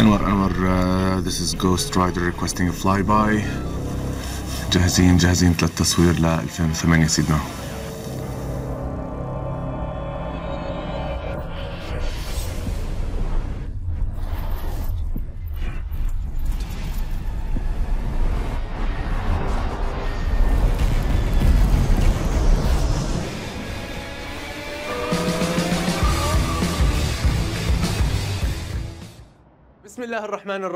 انور انور ذيس از جوست رايدر ريكوستينج فلاي باي جاهزين جاهزين للتصوير ل 2008 سيدنا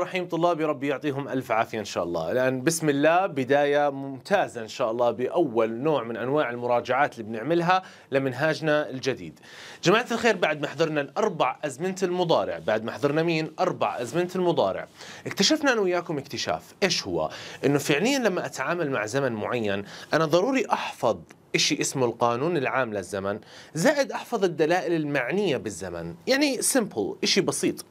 الرحيم طلابي ربي يعطيهم ألف عافية إن شاء الله الآن بسم الله بداية ممتازة إن شاء الله بأول نوع من أنواع المراجعات اللي بنعملها لمنهاجنا الجديد جماعة الخير بعد ما حضرنا الأربع أزمنة المضارع بعد ما حضرنا مين أربع أزمنة المضارع اكتشفنا أنا وياكم اكتشاف إيش هو إنه فعليا لما أتعامل مع زمن معين أنا ضروري أحفظ إشي اسمه القانون العام للزمن زائد أحفظ الدلائل المعنية بالزمن يعني سمبل إشي بسيط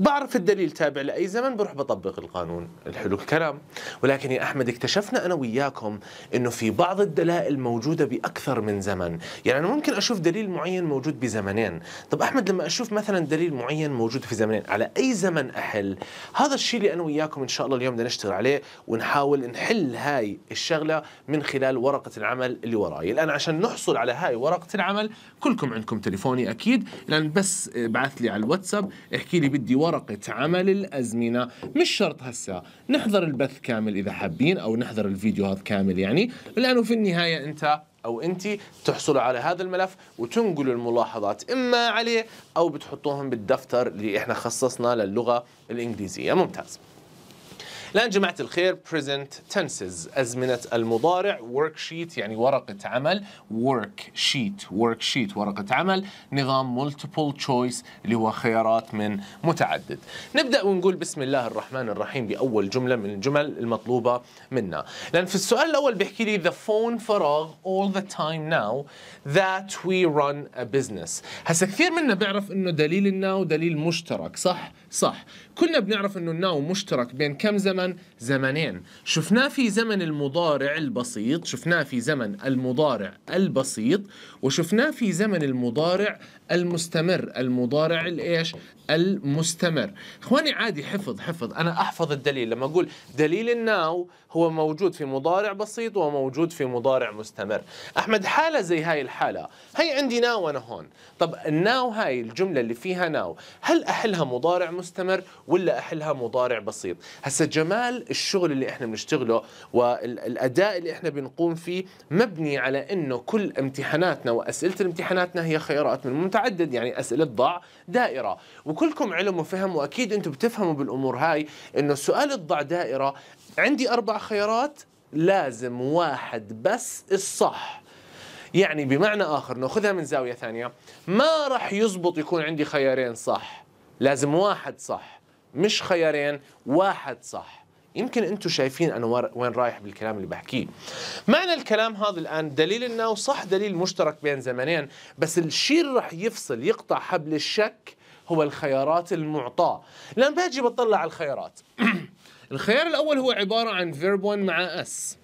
بعرف الدليل تابع لأي زمن بروح بطبق القانون الحلو الكلام ولكن يا أحمد اكتشفنا أنا وياكم أنه في بعض الدلائل موجودة بأكثر من زمن يعني أنا ممكن أشوف دليل معين موجود بزمنين طب أحمد لما أشوف مثلا دليل معين موجود في زمنين على أي زمن أحل هذا الشيء اللي أنا وياكم إن شاء الله اليوم بدنا نشتغل عليه ونحاول نحل هاي الشغلة من خلال ورقة العمل اللي ورا وراي الآن عشان نحصل على هاي ورقة العمل كلكم عندكم تليفوني أكيد لأن بس بعث لي على الواتساب احكي لي بدي ورقة عمل الأزمنة مش شرط هسا نحضر البث كامل إذا حابين أو نحضر الفيديو هذا كامل يعني لأنه في النهاية أنت او انت تحصلوا على هذا الملف وتنقلوا الملاحظات اما عليه او بتحطوهم بالدفتر اللي احنا خصصنا للغه الانجليزيه ممتاز الآن جماعة الخير present tenses أزمنة المضارع work sheet يعني ورقة عمل work sheet work sheet ورقة عمل نظام multiple choice اللي هو خيارات من متعدد نبدأ ونقول بسم الله الرحمن الرحيم بأول جملة من الجمل المطلوبة منا لأن في السؤال الأول بيحكي لي the phone فراغ all the time now that we run a business هسا كثير منا بيعرف انه دليل الناو دليل مشترك صح صح كلنا بنعرف انه الناو مشترك بين كم زمان زمنين شفناه في زمن المضارع البسيط شفناه في زمن المضارع البسيط وشفناه في زمن المضارع المستمر المضارع الايش المستمر اخواني عادي حفظ حفظ انا احفظ الدليل لما اقول دليل الناو هو موجود في مضارع بسيط وموجود في مضارع مستمر احمد حاله زي هاي الحاله هي عندي ناو وانا هون طب الناو هاي الجمله اللي فيها ناو هل احلها مضارع مستمر ولا احلها مضارع بسيط هسه جمال الشغل اللي احنا بنشتغله والاداء اللي احنا بنقوم فيه مبني على انه كل امتحاناتنا واسئله امتحاناتنا هي خيارات من ممتع متعدد يعني اسئله ضع دائره وكلكم علم وفهم واكيد انتم بتفهموا بالامور هاي انه سؤال الضع دائره عندي اربع خيارات لازم واحد بس الصح يعني بمعنى اخر ناخذها من زاويه ثانيه ما راح يزبط يكون عندي خيارين صح لازم واحد صح مش خيارين واحد صح يمكن انتم شايفين انا وين رايح بالكلام اللي بحكيه معنى الكلام هذا الان دليل انه صح دليل مشترك بين زمنين بس الشيء اللي راح يفصل يقطع حبل الشك هو الخيارات المعطاة لان باجي بطلع على الخيارات الخيار الاول هو عبارة عن فيرب 1 مع اس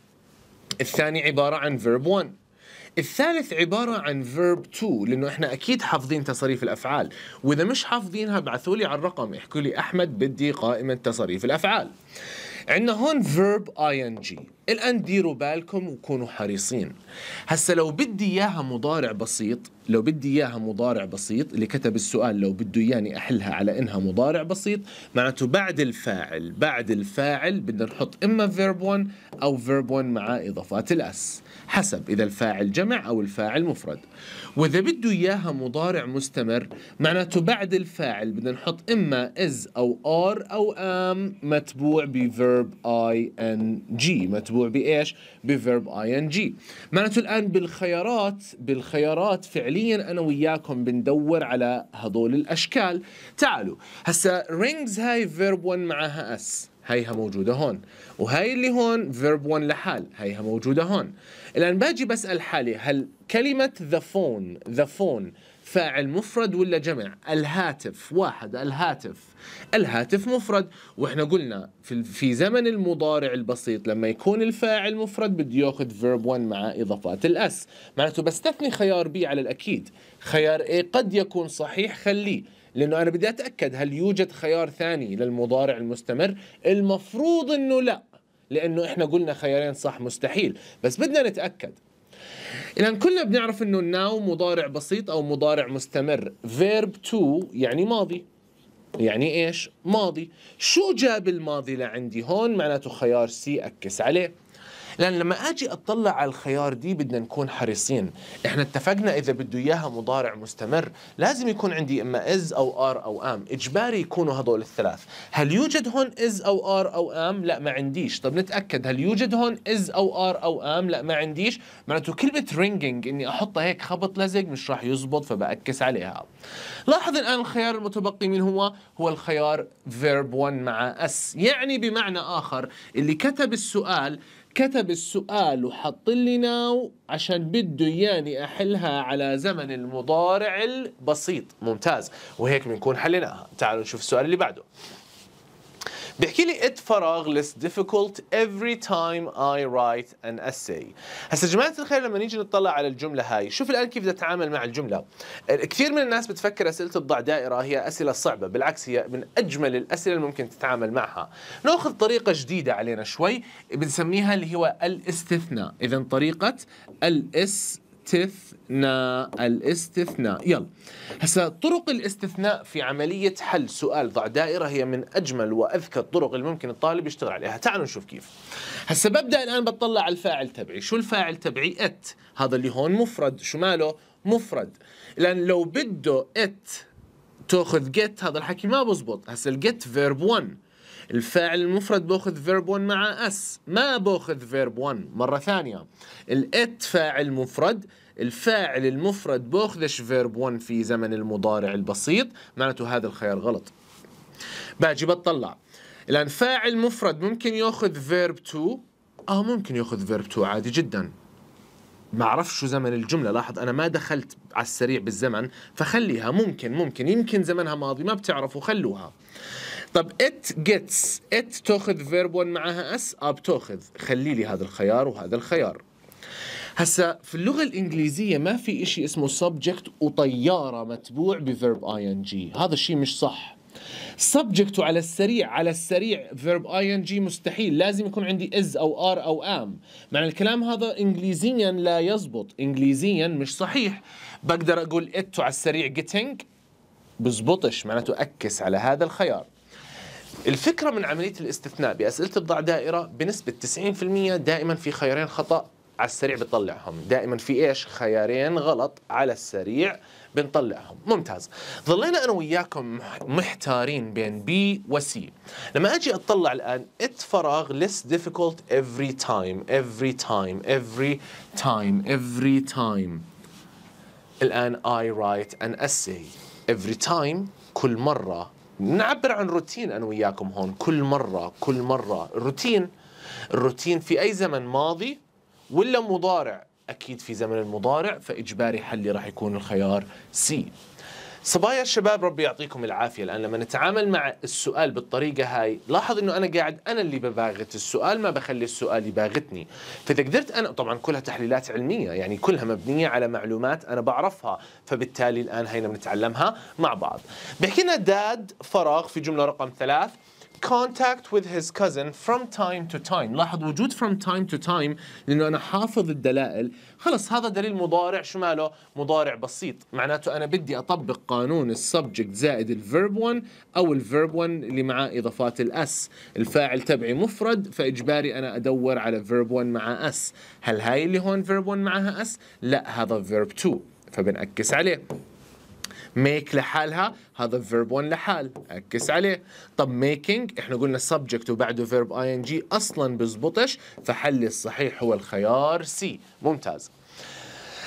الثاني عبارة عن فيرب 1 الثالث عبارة عن verb 2 لأنه إحنا أكيد حافظين تصاريف الأفعال وإذا مش حافظينها ابعثوا لي على الرقم احكوا لي أحمد بدي قائمة تصاريف الأفعال عندنا هون verb ing الان ديروا بالكم وكونوا حريصين هسا لو بدي اياها مضارع بسيط لو بدي اياها مضارع بسيط اللي كتب السؤال لو بده اياني احلها على انها مضارع بسيط معناته بعد الفاعل بعد الفاعل بدنا نحط اما فيرب 1 او فيرب 1 مع اضافات الاس حسب اذا الفاعل جمع او الفاعل مفرد واذا بده اياها مضارع مستمر معناته بعد الفاعل بدنا نحط اما از او ار او ام متبوع بفيرب اي ان جي متبوع متبوع بايش؟ بفيرب اي ان جي معناته الان بالخيارات بالخيارات فعليا انا وياكم بندور على هذول الاشكال تعالوا هسا رينجز هاي فيرب 1 معها اس هيها موجوده هون وهي اللي هون فيرب 1 لحال هيها موجوده هون الان باجي بسال حالي هل كلمه ذا فون ذا فون فاعل مفرد ولا جمع الهاتف واحد الهاتف الهاتف مفرد واحنا قلنا في, في زمن المضارع البسيط لما يكون الفاعل مفرد بده ياخذ فيرب 1 مع اضافات الاس معناته بستثني خيار بي على الاكيد خيار اي قد يكون صحيح خليه لانه انا بدي اتاكد هل يوجد خيار ثاني للمضارع المستمر المفروض انه لا لانه احنا قلنا خيارين صح مستحيل بس بدنا نتاكد الان كلنا بنعرف انه الناو مضارع بسيط او مضارع مستمر فيرب تو يعني ماضي يعني ايش ماضي شو جاب الماضي لعندي هون معناته خيار سي اكس عليه لان لما اجي اطلع على الخيار دي بدنا نكون حريصين احنا اتفقنا اذا بده اياها مضارع مستمر لازم يكون عندي اما از او ار او ام اجباري يكونوا هذول الثلاث هل يوجد هون از او ار او ام لا ما عنديش طب نتاكد هل يوجد هون از او ار او ام لا ما عنديش معناته كلمه رينجينج اني احطها هيك خبط لزق مش راح يزبط فبأكس عليها لاحظ الان الخيار المتبقي من هو هو الخيار فيرب 1 مع اس يعني بمعنى اخر اللي كتب السؤال كتب السؤال وحط ناو عشان بده اياني احلها على زمن المضارع البسيط ممتاز وهيك بنكون حليناها تعالوا نشوف السؤال اللي بعده بيحكي لي إت فراغ less difficult every time I write an essay هسا جماعة الخير لما نيجي نطلع على الجملة هاي شوف الآن كيف بدي أتعامل مع الجملة كثير من الناس بتفكر أسئلة الضع دائرة هي أسئلة صعبة بالعكس هي من أجمل الأسئلة اللي ممكن تتعامل معها نأخذ طريقة جديدة علينا شوي بنسميها اللي هو الاستثناء إذا طريقة الاس استثناء الاستثناء يلا هسا طرق الاستثناء في عملية حل سؤال ضع دائرة هي من أجمل وأذكى الطرق اللي ممكن الطالب يشتغل عليها تعالوا نشوف كيف هسا ببدأ الآن بطلع على الفاعل تبعي شو الفاعل تبعي ات هذا اللي هون مفرد شو ماله مفرد لأن لو بده ات تاخذ get هذا الحكي ما بزبط هسا الجيت فيرب 1 الفاعل المفرد باخذ فيرب 1 مع اس ما باخذ فيرب 1 مرة ثانية الات فاعل مفرد الفاعل المفرد باخذش فيرب 1 في زمن المضارع البسيط معناته هذا الخيار غلط باجي بطلع الان فاعل مفرد ممكن ياخذ فيرب 2 اه ممكن ياخذ فيرب 2 عادي جدا ما اعرف شو زمن الجمله لاحظ انا ما دخلت على السريع بالزمن فخليها ممكن ممكن يمكن زمنها ماضي ما بتعرفوا خلوها طب ات جيتس ات تاخذ فيرب 1 معاها اس اب آه، تاخذ خلي لي هذا الخيار وهذا الخيار هسا في اللغه الانجليزيه ما في شيء اسمه سبجكت وطياره متبوع بفيرب اي ان جي هذا الشيء مش صح سبجكت على السريع على السريع فيرب اي ان جي مستحيل لازم يكون عندي از او ار او ام معنى الكلام هذا انجليزيا لا يزبط انجليزيا مش صحيح بقدر اقول اتو على السريع getting بزبطش معناته اكس على هذا الخيار الفكرة من عملية الاستثناء بأسئلة الضع دائرة بنسبة 90% دائما في خيارين خطأ على السريع بتطلعهم دائما في ايش خيارين غلط على السريع بنطلعهم ممتاز ظلينا انا وياكم محتارين بين بي وسي لما اجي اطلع الان ات فراغ less difficult every time every time every time every time الان I write an essay every time كل مرة نعبر عن روتين انا وياكم هون كل مره كل مره الروتين الروتين في اي زمن ماضي ولا مضارع اكيد في زمن المضارع فاجباري حلي راح يكون الخيار سي صبايا الشباب ربي يعطيكم العافيه لان لما نتعامل مع السؤال بالطريقه هاي لاحظ انه انا قاعد انا اللي بباغت السؤال ما بخلي السؤال يباغتني فاذا قدرت انا طبعا كلها تحليلات علميه يعني كلها مبنيه على معلومات انا بعرفها فبالتالي الان هينا بنتعلمها مع بعض بيحكي لنا داد فراغ في جمله رقم ثلاث contact with his cousin from time to time لاحظ وجود from time to time لأنه أنا حافظ الدلائل خلص هذا دليل مضارع شو ماله مضارع بسيط معناته أنا بدي أطبق قانون السبجكت زائد الفيرب 1 أو الفيرب 1 اللي معاه إضافات الأس الفاعل تبعي مفرد فإجباري أنا أدور على فيرب 1 مع أس هل هاي اللي هون فيرب 1 معها أس؟ لا هذا فيرب 2 فبنأكس عليه ميك لحالها هذا verb 1 لحال أكس عليه طب ميكينج احنا قلنا subject وبعده verb ing اصلا بزبطش فحل الصحيح هو الخيار سي ممتاز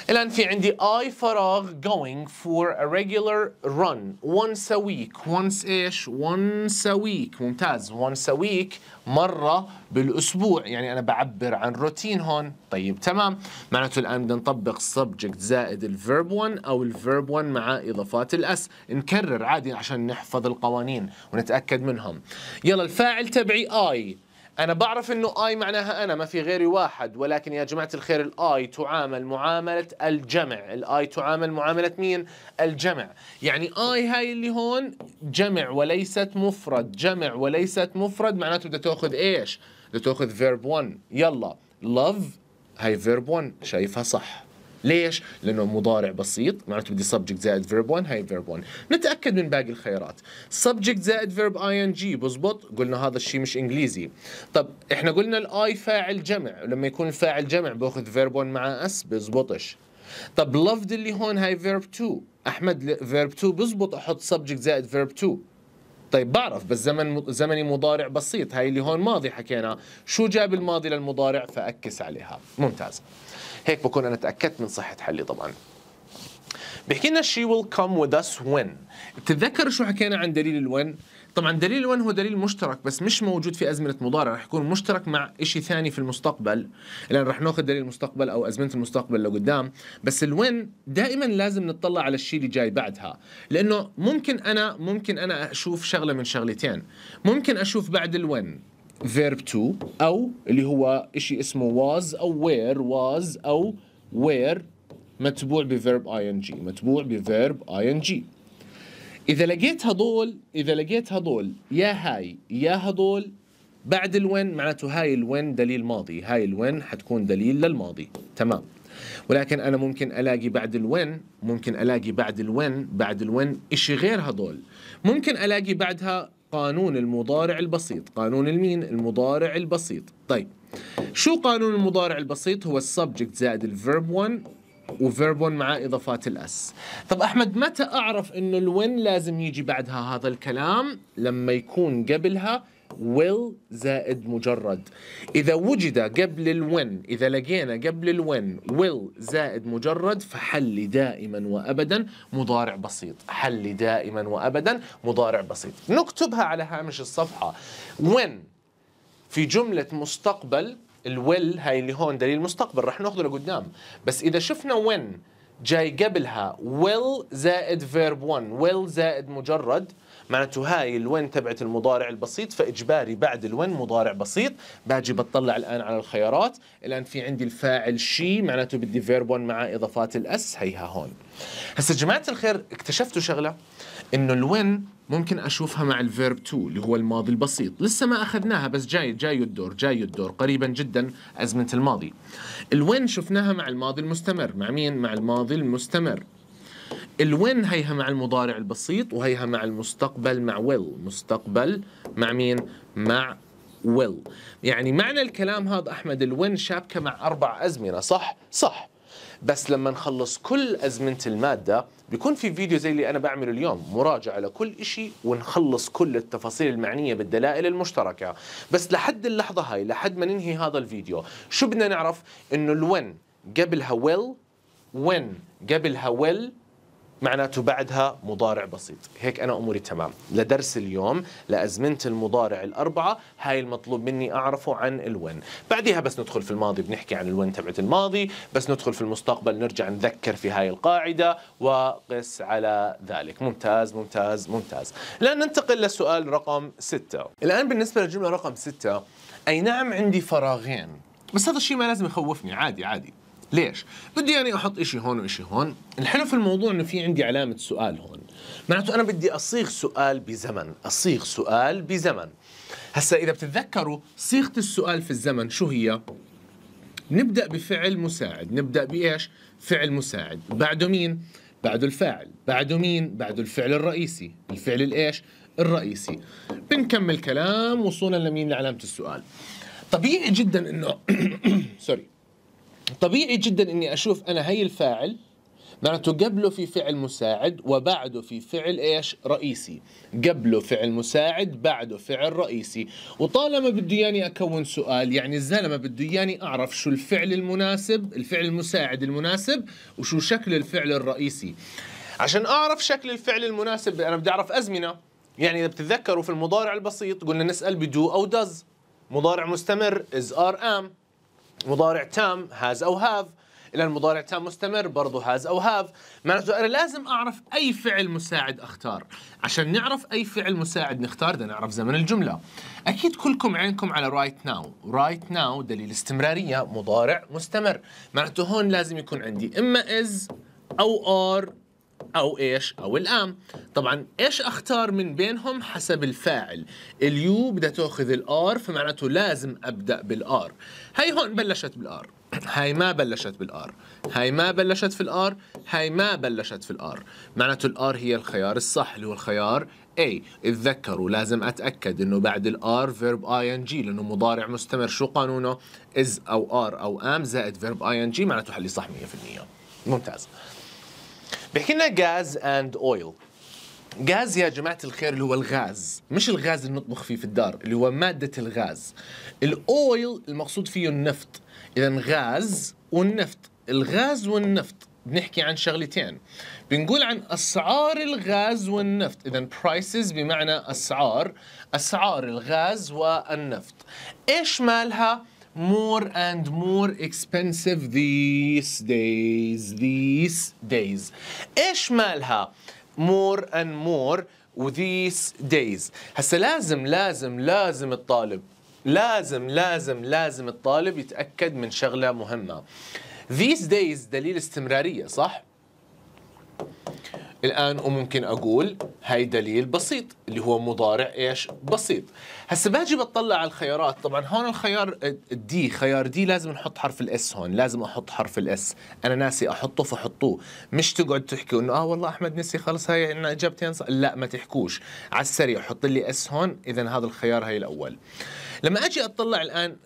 الآن في عندي I فراغ going for a regular run once a week once ايش once a week ممتاز once a week مرة بالأسبوع يعني أنا بعبر عن روتين هون طيب تمام معناته الآن بدنا نطبق subject زائد الفيرب 1 أو الفيرب 1 مع إضافات الأس نكرر عادي عشان نحفظ القوانين ونتأكد منهم يلا الفاعل تبعي I انا بعرف انه اي معناها انا ما في غيري واحد ولكن يا جماعه الخير الاي تعامل معامله الجمع الاي تعامل معامله مين الجمع يعني اي هاي اللي هون جمع وليست مفرد جمع وليست مفرد معناته بدها تاخذ ايش بدها تاخذ فيرب 1 يلا love هاي فيرب 1 شايفها صح ليش؟ لأنه مضارع بسيط معناته بدي subject زائد فيرب 1 هاي فيرب 1 نتأكد من باقي الخيارات subject زائد فيرب اي ان جي بزبط قلنا هذا الشيء مش إنجليزي طب إحنا قلنا الآي فاعل جمع لما يكون الفاعل جمع باخذ فيرب 1 مع اس بزبطش طب loved اللي هون هاي فيرب 2 أحمد فيرب 2 بزبط أحط subject زائد فيرب 2 طيب بعرف بس زمن زمني مضارع بسيط هاي اللي هون ماضي حكينا شو جاب الماضي للمضارع فأكس عليها ممتاز هيك بكون أنا تأكدت من صحة حلي طبعاً بيحكي لنا she will come with us when تتذكر شو حكينا عن دليل الوين طبعا دليل الوين هو دليل مشترك بس مش موجود في أزمنة مضارع رح يكون مشترك مع شيء ثاني في المستقبل لأن رح ناخذ دليل المستقبل أو أزمنة المستقبل لقدام بس الوين دائما لازم نطلع على الشيء اللي جاي بعدها لأنه ممكن أنا ممكن أنا أشوف شغلة من شغلتين ممكن أشوف بعد الوين فيرب تو او اللي هو شيء اسمه واز او وير واز او وير متبوع بفيرب اي ان جي متبوع بفيرب اي ان جي اذا لقيت هذول اذا لقيت هذول يا هاي يا هذول بعد الوين معناته هاي الوين دليل ماضي هاي الوين حتكون دليل للماضي تمام ولكن انا ممكن الاقي بعد الوين ممكن الاقي بعد الوين بعد الوين شيء غير هذول ممكن الاقي بعدها قانون المضارع البسيط قانون المين المضارع البسيط طيب شو قانون المضارع البسيط هو السبجكت زائد الفيرب 1 وفيرب 1 مع اضافات الاس طب احمد متى اعرف انه الوين لازم يجي بعدها هذا الكلام لما يكون قبلها will زائد مجرد إذا وجد قبل when إذا لقينا قبل when will زائد مجرد فحل دائما وأبدا مضارع بسيط حل دائما وأبدا مضارع بسيط نكتبها على هامش الصفحة when في جملة مستقبل الويل هاي اللي هون دليل مستقبل رح ناخذه لقدام بس اذا شفنا when جاي قبلها will زائد verb 1 will زائد مجرد معناته هاي الوين تبعت المضارع البسيط فإجباري بعد الوين مضارع بسيط باجي بطلع الآن على الخيارات الآن في عندي الفاعل شي معناته بدي فيرب 1 مع إضافات الأس هيها هون هسا جماعة الخير اكتشفتوا شغلة إنه الوين ممكن اشوفها مع الفيرب 2 اللي هو الماضي البسيط لسه ما اخذناها بس جاي جاي الدور جاي الدور قريبا جدا ازمنه الماضي الوين شفناها مع الماضي المستمر مع مين مع الماضي المستمر الوين هيها مع المضارع البسيط وهيها مع المستقبل مع ويل مستقبل مع مين مع ويل يعني معنى الكلام هذا أحمد الوين شابكة مع أربع أزمنة صح صح بس لما نخلص كل أزمنة المادة بيكون في فيديو زي اللي أنا بعمله اليوم مراجعة لكل إشي ونخلص كل التفاصيل المعنية بالدلائل المشتركة بس لحد اللحظة هاي لحد ما ننهي هذا الفيديو شو بدنا نعرف إنه الوين قبلها ويل وين قبلها well معناته بعدها مضارع بسيط هيك أنا أموري تمام لدرس اليوم لأزمنة المضارع الأربعة هاي المطلوب مني أعرفه عن الون بعدها بس ندخل في الماضي بنحكي عن الون تبعت الماضي بس ندخل في المستقبل نرجع نذكر في هاي القاعدة وقس على ذلك ممتاز ممتاز ممتاز الآن ننتقل للسؤال رقم ستة الآن بالنسبة للجملة رقم ستة أي نعم عندي فراغين بس هذا الشيء ما لازم يخوفني عادي عادي ليش؟ بدي يعني احط إشي هون وإشي هون، الحلو في الموضوع انه في عندي علامة سؤال هون، معناته انا بدي اصيغ سؤال بزمن، اصيغ سؤال بزمن. هسا اذا بتتذكروا صيغة السؤال في الزمن شو هي؟ نبدأ بفعل مساعد، نبدأ بإيش؟ فعل مساعد، بعده مين؟ بعده الفاعل، بعده مين؟ بعده الفعل الرئيسي، الفعل الإيش؟ الرئيسي. بنكمل كلام وصولا لمين؟ لعلامة السؤال. طبيعي جدا انه سوري طبيعي جدا اني اشوف انا هي الفاعل معناته قبله في فعل مساعد وبعده في فعل ايش رئيسي قبله فعل مساعد بعده فعل رئيسي وطالما بده اياني اكون سؤال يعني الزلمه بده اياني اعرف شو الفعل المناسب الفعل المساعد المناسب وشو شكل الفعل الرئيسي عشان اعرف شكل الفعل المناسب انا بدي اعرف ازمنه يعني اذا بتتذكروا في المضارع البسيط قلنا نسال بدو او داز مضارع مستمر از ار ام مضارع تام هاز أو هاف إلى المضارع تام مستمر برضه هاز أو هاف معناته أنا لازم أعرف أي فعل مساعد أختار عشان نعرف أي فعل مساعد نختار بدنا نعرف زمن الجملة أكيد كلكم عينكم على رايت ناو رايت ناو دليل استمرارية مضارع مستمر معناته هون لازم يكون عندي إما إز أو آر أو إيش أو الآم طبعا إيش أختار من بينهم حسب الفاعل اليو بدها تأخذ الآر فمعناته لازم أبدأ بالآر هاي هون بلشت بالآر هاي ما بلشت بالآر هاي ما بلشت في الآر هاي ما بلشت في الآر معناته الآر هي الخيار الصح اللي هو الخيار A اتذكروا لازم اتاكد انه بعد الار فيرب اي ان جي لانه مضارع مستمر شو قانونه از او ار او ام زائد فيرب اي ان جي معناته حلي صح 100% ممتاز بيحكي لنا غاز اند اويل غاز يا جماعة الخير اللي هو الغاز مش الغاز اللي نطبخ فيه في الدار اللي هو مادة الغاز الأويل المقصود فيه النفط إذا غاز والنفط الغاز والنفط بنحكي عن شغلتين بنقول عن أسعار الغاز والنفط إذا برايسز بمعنى أسعار أسعار الغاز والنفط إيش مالها؟ more and more expensive these days these days ايش مالها more and more these days هسا لازم لازم لازم الطالب لازم لازم لازم الطالب يتأكد من شغلة مهمة these days دليل استمرارية صح؟ الان وممكن اقول هاي دليل بسيط اللي هو مضارع ايش بسيط هسه باجي بطلع على الخيارات طبعا هون الخيار دي خيار دي لازم نحط حرف الاس هون لازم احط حرف الاس انا ناسي احطه فحطوه مش تقعد تحكي انه اه والله احمد نسي خلص هاي ان اجابتين لا ما تحكوش على السريع حط لي اس هون اذا هذا الخيار هاي الاول لما اجي اطلع الان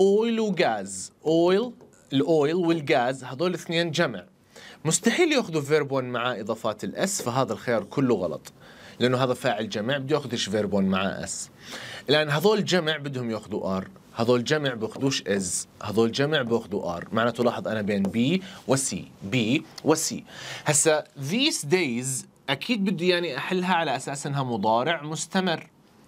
اويل وغاز اويل الاويل والغاز هذول الاثنين جمع مستحيل ياخذوا فيربون مع اضافات الاس فهذا الخيار كله غلط لانه هذا فاعل جمع بده ياخذش فيربون مع اس الان هذول جمع بدهم ياخذوا ار هذول جمع بياخذوش از هذول جمع بياخذوا ار معناته لاحظ انا بين بي وسي بي وسي هسا ذيس دايز اكيد بده يعني احلها على اساس انها مضارع مستمر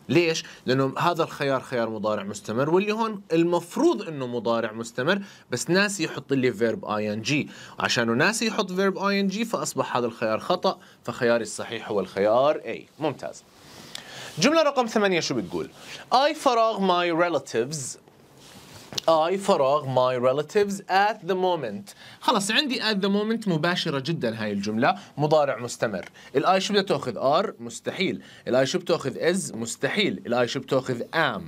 ليش؟ لأنه هذا الخيار خيار مضارع مستمر واللي هون المفروض أنه مضارع مستمر بس ناسي يحط لي فيرب اي ان جي عشانه ناسي يحط فيرب اي ان جي فأصبح هذا الخيار خطأ فخياري الصحيح هو الخيار اي ممتاز جملة رقم ثمانية شو بتقول؟ I فراغ my relatives I فراغ my relatives at the moment خلص عندي at the moment مباشرة جدا هاي الجملة مضارع مستمر الاي شو بدها تاخذ are مستحيل الاي شو بتاخذ is مستحيل الاي شو بتاخذ am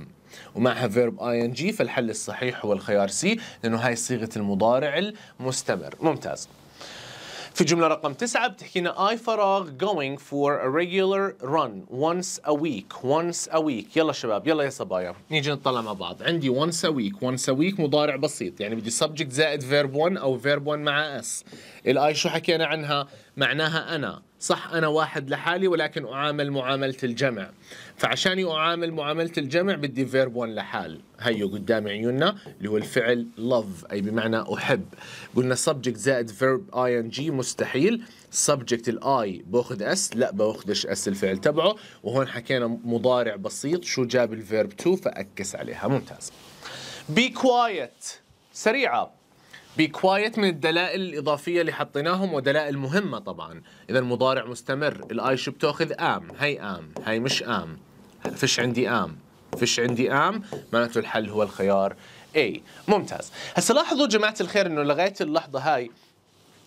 ومعها فيرب اي ان جي فالحل الصحيح هو الخيار سي لانه هاي صيغه المضارع المستمر ممتاز في الجملة رقم تسعة بتحكينا لنا I فراغ going for a regular run once a week once a week يلا شباب يلا يا صبايا نيجي نطلع مع بعض عندي once a week once a week مضارع بسيط يعني بدي subject زائد verb 1 أو verb 1 مع s الآي شو حكينا عنها معناها أنا صح أنا واحد لحالي ولكن أعامل معاملة الجمع فعشان أعامل معاملة الجمع بدي فيرب 1 لحال هيو قدام عيوننا اللي هو الفعل love أي بمعنى أحب قلنا subject زائد verb ing مستحيل subject الاي باخذ اس لا باخذش اس الفعل تبعه وهون حكينا مضارع بسيط شو جاب الفيرب 2 فأكس عليها ممتاز be quiet سريعة بكواية من الدلائل الإضافية اللي حطيناهم ودلائل مهمة طبعا إذا المضارع مستمر الآي شو بتاخذ آم هي آم هي مش آم فش عندي آم فش عندي آم معناته الحل هو الخيار اي ممتاز هسه لاحظوا جماعة الخير إنه لغاية اللحظة هاي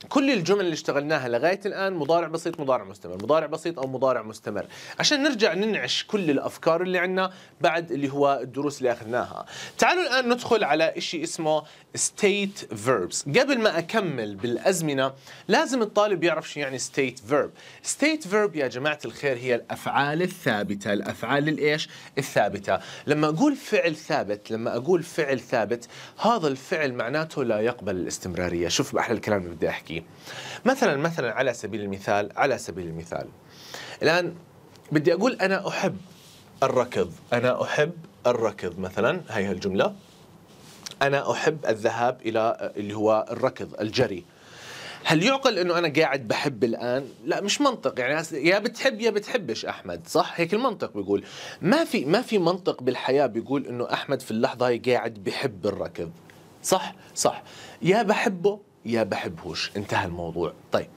كل الجمل اللي اشتغلناها لغاية الآن مضارع بسيط مضارع مستمر مضارع بسيط أو مضارع مستمر عشان نرجع ننعش كل الأفكار اللي عندنا بعد اللي هو الدروس اللي أخذناها تعالوا الآن ندخل على إشي اسمه state verbs قبل ما أكمل بالأزمنة لازم الطالب يعرف شو يعني state verb state verb يا جماعة الخير هي الأفعال الثابتة الأفعال الإيش الثابتة لما أقول فعل ثابت لما أقول فعل ثابت هذا الفعل معناته لا يقبل الاستمرارية شوف بأحلى الكلام اللي بدي أحكي نحكيه مثلا مثلا على سبيل المثال على سبيل المثال الآن بدي أقول أنا أحب الركض أنا أحب الركض مثلا هاي الجملة أنا أحب الذهاب إلى اللي هو الركض الجري هل يعقل انه انا قاعد بحب الان؟ لا مش منطق يعني يا بتحب يا بتحبش احمد، صح؟ هيك المنطق بيقول، ما في ما في منطق بالحياه بيقول انه احمد في اللحظه هي قاعد بحب الركض. صح؟ صح، يا بحبه يا بحبهوش انتهى الموضوع طيب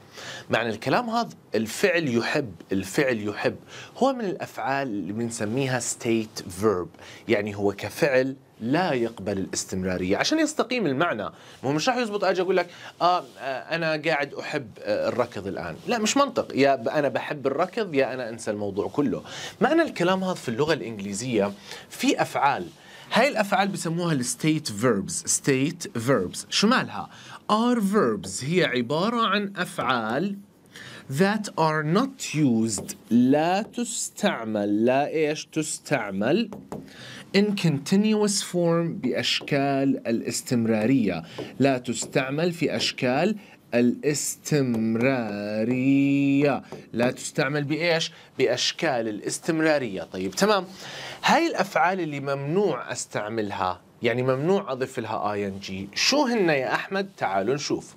معنى الكلام هذا الفعل يحب الفعل يحب هو من الأفعال اللي بنسميها ستيت فيرب يعني هو كفعل لا يقبل الاستمرارية عشان يستقيم المعنى مو مش راح يزبط أجي أقول لك آه, آه، أنا قاعد أحب آه، الركض الآن لا مش منطق يا أنا بحب الركض يا أنا أنسى الموضوع كله معنى الكلام هذا في اللغة الإنجليزية في أفعال هاي الافعال بسموها الستيت فيربز ستيت فيربز شو مالها are verbs هي عبارة عن أفعال that are not used لا تستعمل لا إيش تستعمل in continuous form بأشكال الاستمرارية لا تستعمل في أشكال الاستمرارية لا تستعمل بإيش؟ بأشكال الاستمرارية طيب تمام هاي الأفعال اللي ممنوع أستعملها يعني ممنوع أضيف لها آي إن جي شو هن يا أحمد تعالوا نشوف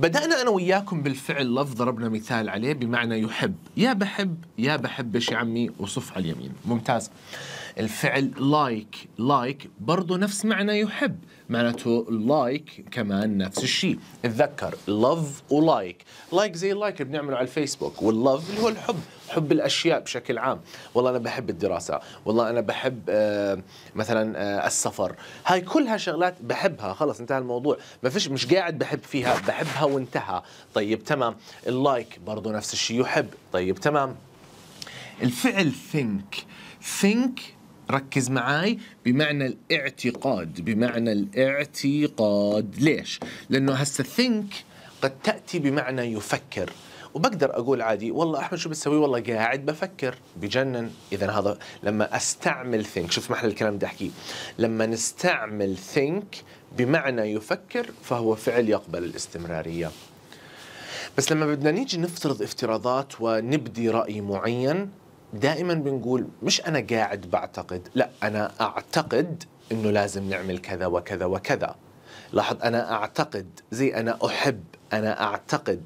بدأنا أنا وياكم بالفعل لفظ ضربنا مثال عليه بمعنى يحب يا بحب يا بحبش يا عمي وصف على اليمين ممتاز الفعل لايك لايك برضه نفس معنى يحب معناته لايك كمان نفس الشيء اتذكر لف ولايك لايك زي اللايك اللي بنعمله على الفيسبوك واللف اللي هو الحب حب الاشياء بشكل عام والله انا بحب الدراسه والله انا بحب آه، مثلا آه، السفر هاي كلها شغلات بحبها خلص انتهى الموضوع ما فيش مش قاعد بحب فيها بحبها وانتهى طيب تمام اللايك برضه نفس الشيء يحب طيب تمام الفعل think think ركز معاي بمعنى الاعتقاد بمعنى الاعتقاد ليش لانه هسه ثينك قد تاتي بمعنى يفكر وبقدر اقول عادي والله احمد شو بتسوي والله قاعد بفكر بجنن اذا هذا لما استعمل ثينك شوف محل الكلام بدي احكيه لما نستعمل ثينك بمعنى يفكر فهو فعل يقبل الاستمراريه بس لما بدنا نيجي نفترض افتراضات ونبدي راي معين دائما بنقول مش انا قاعد بعتقد لا انا اعتقد انه لازم نعمل كذا وكذا وكذا لاحظ انا اعتقد زي انا احب انا اعتقد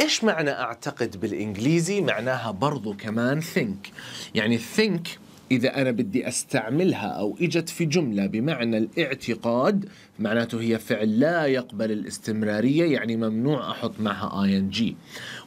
ايش معنى اعتقد بالانجليزي معناها برضو كمان think يعني think إذا أنا بدي أستعملها أو إجت في جملة بمعنى الاعتقاد معناته هي فعل لا يقبل الاستمرارية يعني ممنوع أحط معها ING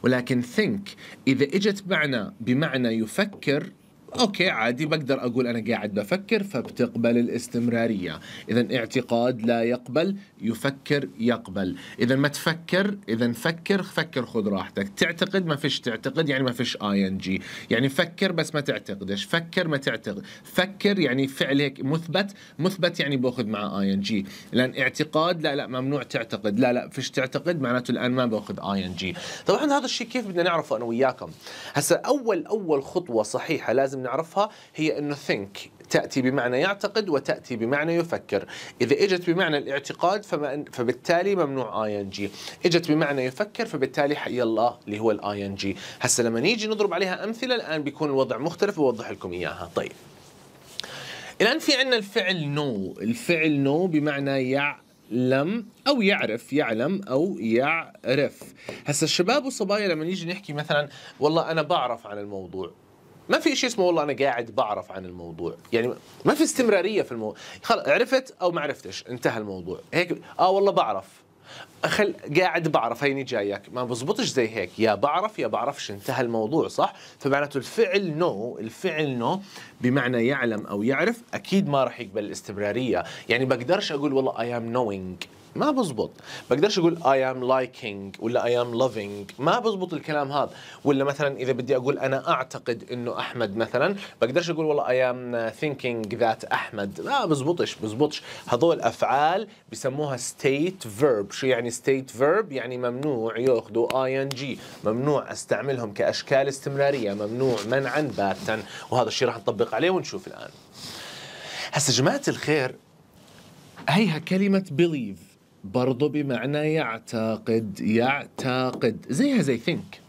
ولكن think إذا إجت معنى بمعنى يفكر اوكي عادي بقدر اقول انا قاعد بفكر فبتقبل الاستمراريه اذا اعتقاد لا يقبل يفكر يقبل اذا ما تفكر اذا فكر فكر خذ راحتك تعتقد ما فيش تعتقد يعني ما فيش اي ان جي يعني فكر بس ما تعتقدش فكر ما تعتقد فكر يعني فعل هيك مثبت مثبت يعني باخذ معه اي ان جي لان اعتقاد لا لا ممنوع تعتقد لا لا فيش تعتقد معناته الان ما باخذ اي ان جي طبعا هذا الشيء كيف بدنا نعرفه انا وياكم هسه اول اول خطوه صحيحه لازم لازم نعرفها هي انه ثينك تأتي بمعنى يعتقد وتأتي بمعنى يفكر إذا إجت بمعنى الاعتقاد فما فبالتالي ممنوع آي إن جي إجت بمعنى يفكر فبالتالي حي الله اللي هو الآي إن جي هسه لما نيجي نضرب عليها أمثلة الآن بيكون الوضع مختلف ووضح لكم إياها طيب الآن في عندنا الفعل نو الفعل نو بمعنى بمعنى يعلم أو يعرف يعلم أو يعرف هسا الشباب والصبايا لما نيجي نحكي مثلا والله أنا بعرف عن الموضوع ما في شيء اسمه والله انا قاعد بعرف عن الموضوع يعني ما في استمراريه في الموضوع خلاص عرفت او ما عرفتش انتهى الموضوع هيك اه والله بعرف أخل قاعد بعرف هيني جايك ما بزبطش زي هيك يا بعرف يا بعرفش انتهى الموضوع صح فمعناته الفعل نو no. الفعل نو no. بمعنى يعلم او يعرف اكيد ما راح يقبل الاستمراريه يعني بقدرش اقول والله اي ام knowing ما بزبط بقدرش اقول اي ام liking ولا اي ام لافينج ما بزبط الكلام هذا ولا مثلا اذا بدي اقول انا اعتقد انه احمد مثلا بقدرش اقول والله اي ام ثينكينج ذات احمد ما بزبطش بزبطش هذول افعال بسموها ستيت فيرب شو يعني يعني state verb يعني ممنوع ياخذوا اي ان جي ممنوع استعملهم كاشكال استمراريه ممنوع منعا باتا وهذا الشيء راح نطبق عليه ونشوف الان هسه جماعه الخير هيها كلمه بيليف برضو بمعنى يعتقد يعتقد زيها زي ثينك